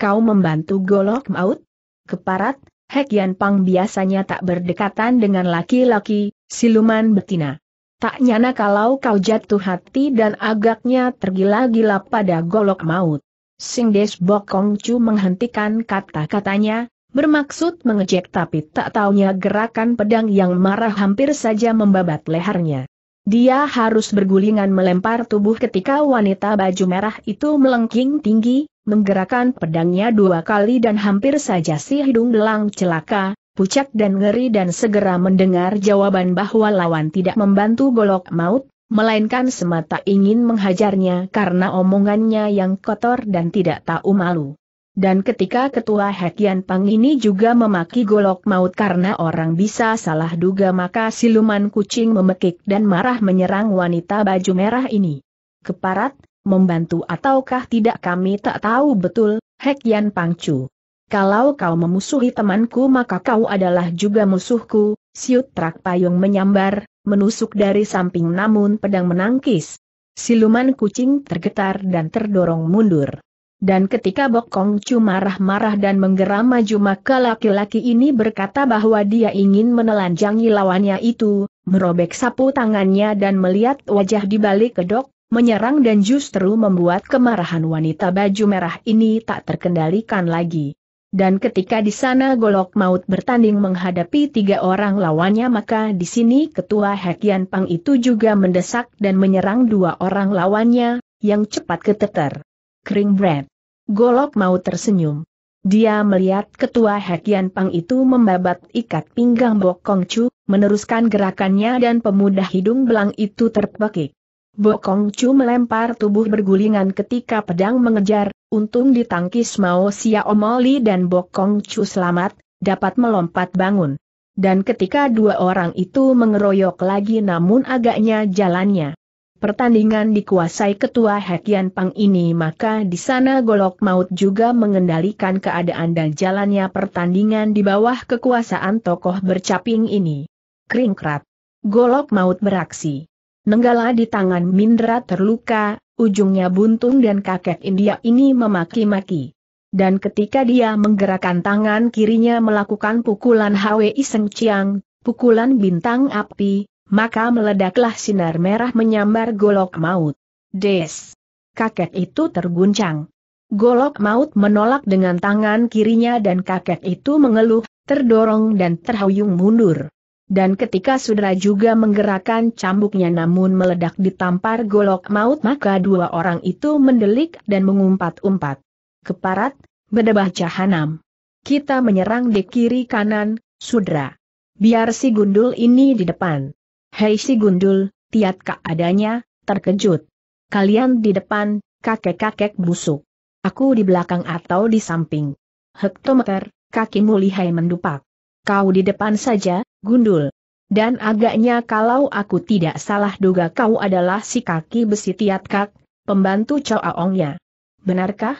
Kau membantu golok maut? Keparat, Hekian Pang biasanya tak berdekatan dengan laki-laki, siluman betina. Tak nyana kalau kau jatuh hati dan agaknya tergila-gila pada golok maut. Singdes Bokong Chu menghentikan kata-katanya, bermaksud mengejek tapi tak taunya gerakan pedang yang marah hampir saja membabat lehernya. Dia harus bergulingan melempar tubuh ketika wanita baju merah itu melengking tinggi, menggerakkan pedangnya dua kali dan hampir saja si hidung belang celaka, pucat dan ngeri dan segera mendengar jawaban bahwa lawan tidak membantu golok maut, melainkan semata ingin menghajarnya karena omongannya yang kotor dan tidak tahu malu. Dan ketika ketua Hekian Pang ini juga memaki golok maut karena orang bisa salah duga maka siluman kucing memekik dan marah menyerang wanita baju merah ini. Keparat, membantu ataukah tidak kami tak tahu betul, Hekian Pangcu. Kalau kau memusuhi temanku maka kau adalah juga musuhku, siut trak payung menyambar, menusuk dari samping namun pedang menangkis. Siluman kucing tergetar dan terdorong mundur. Dan ketika Bokong Chu marah-marah dan menggeram maju maka laki-laki ini berkata bahwa dia ingin menelanjangi lawannya itu, merobek sapu tangannya dan melihat wajah di balik kedok, menyerang dan justru membuat kemarahan wanita baju merah ini tak terkendalikan lagi. Dan ketika di sana Golok Maut bertanding menghadapi tiga orang lawannya maka di sini ketua Hakian Pang itu juga mendesak dan menyerang dua orang lawannya, yang cepat keteter. Kering bread. Golok mau tersenyum. Dia melihat ketua Hekian Pang itu membabat ikat pinggang Kong Chu, meneruskan gerakannya dan pemuda hidung belang itu terpekik. Kong Chu melempar tubuh bergulingan ketika pedang mengejar, untung ditangkis Mao Sia Omoli dan Kong Chu selamat, dapat melompat bangun. Dan ketika dua orang itu mengeroyok lagi namun agaknya jalannya pertandingan dikuasai ketua Hekian Pang ini maka di sana Golok Maut juga mengendalikan keadaan dan jalannya pertandingan di bawah kekuasaan tokoh bercaping ini. Kringkrat. Golok Maut beraksi. Nenggala di tangan Mindra terluka, ujungnya buntung dan kakek India ini memaki-maki. Dan ketika dia menggerakkan tangan kirinya melakukan pukulan Hwi Seng Chiang, pukulan bintang api, maka meledaklah sinar merah menyambar golok maut. Des! Kakek itu terguncang. Golok maut menolak dengan tangan kirinya dan kakek itu mengeluh, terdorong dan terhuyung mundur. Dan ketika Sudra juga menggerakkan cambuknya namun meledak ditampar golok maut maka dua orang itu mendelik dan mengumpat-umpat. Keparat, bedebah jahanam. Kita menyerang di kiri kanan, sudra. Biar si gundul ini di depan. Hei si gundul, Kak adanya, terkejut. Kalian di depan, kakek-kakek busuk. Aku di belakang atau di samping. Hektometer, kakimu lihai mendupak. Kau di depan saja, gundul. Dan agaknya kalau aku tidak salah duga kau adalah si kaki besi Tiat Kak, pembantu Aongnya. Benarkah?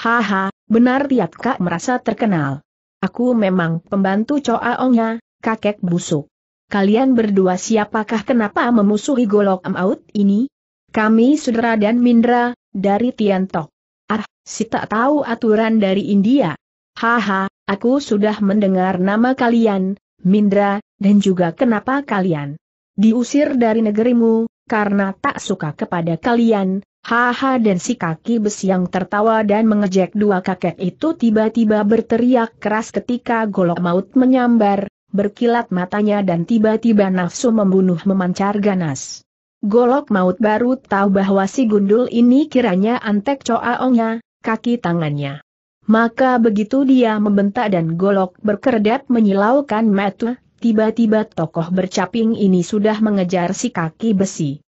Haha, benar Tiat Kak merasa terkenal. Aku memang pembantu Aongnya, kakek busuk kalian berdua siapakah kenapa memusuhi golok Maut ini? Kami Sudra dan Mindra, dari Tiantok. Ah, si tak tahu aturan dari India. Haha, aku sudah mendengar nama kalian, Mindra, dan juga kenapa kalian diusir dari negerimu, karena tak suka kepada kalian, Haha dan si kaki besi yang tertawa dan mengejek dua kakek itu tiba-tiba berteriak keras ketika golok maut menyambar, berkilat matanya dan tiba-tiba nafsu membunuh memancar ganas. Golok maut baru tahu bahwa si gundul ini kiranya antek coaongnya, kaki tangannya. Maka begitu dia membentak dan golok berkedap menyilaukan mata, tiba-tiba tokoh bercaping ini sudah mengejar si kaki besi.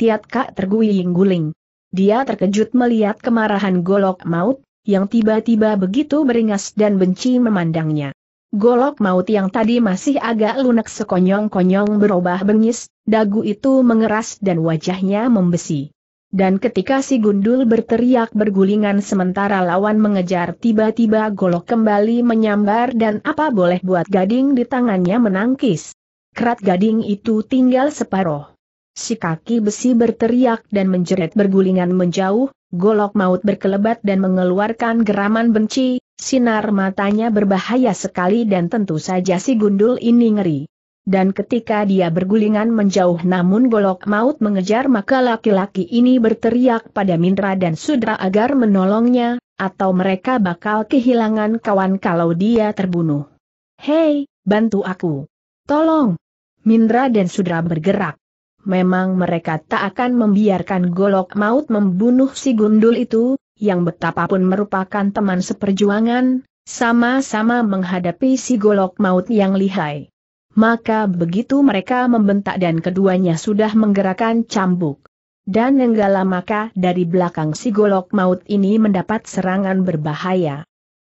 Tiat kak terguling-guling. Dia terkejut melihat kemarahan golok maut, yang tiba-tiba begitu beringas dan benci memandangnya. Golok maut yang tadi masih agak lunak sekonyong-konyong berubah bengis, dagu itu mengeras dan wajahnya membesi. Dan ketika si gundul berteriak bergulingan sementara lawan mengejar tiba-tiba golok kembali menyambar dan apa boleh buat gading di tangannya menangkis. Kerat gading itu tinggal separoh. Si kaki besi berteriak dan menjerit bergulingan menjauh, golok maut berkelebat dan mengeluarkan geraman benci, Sinar matanya berbahaya sekali dan tentu saja si gundul ini ngeri. Dan ketika dia bergulingan menjauh namun golok maut mengejar maka laki-laki ini berteriak pada Mindra dan Sudra agar menolongnya, atau mereka bakal kehilangan kawan kalau dia terbunuh. Hei, bantu aku. Tolong. Mindra dan Sudra bergerak. Memang mereka tak akan membiarkan golok maut membunuh si gundul itu, yang betapapun merupakan teman seperjuangan, sama-sama menghadapi si golok maut yang lihai. Maka begitu mereka membentak dan keduanya sudah menggerakkan cambuk. Dan enggak maka dari belakang si golok maut ini mendapat serangan berbahaya.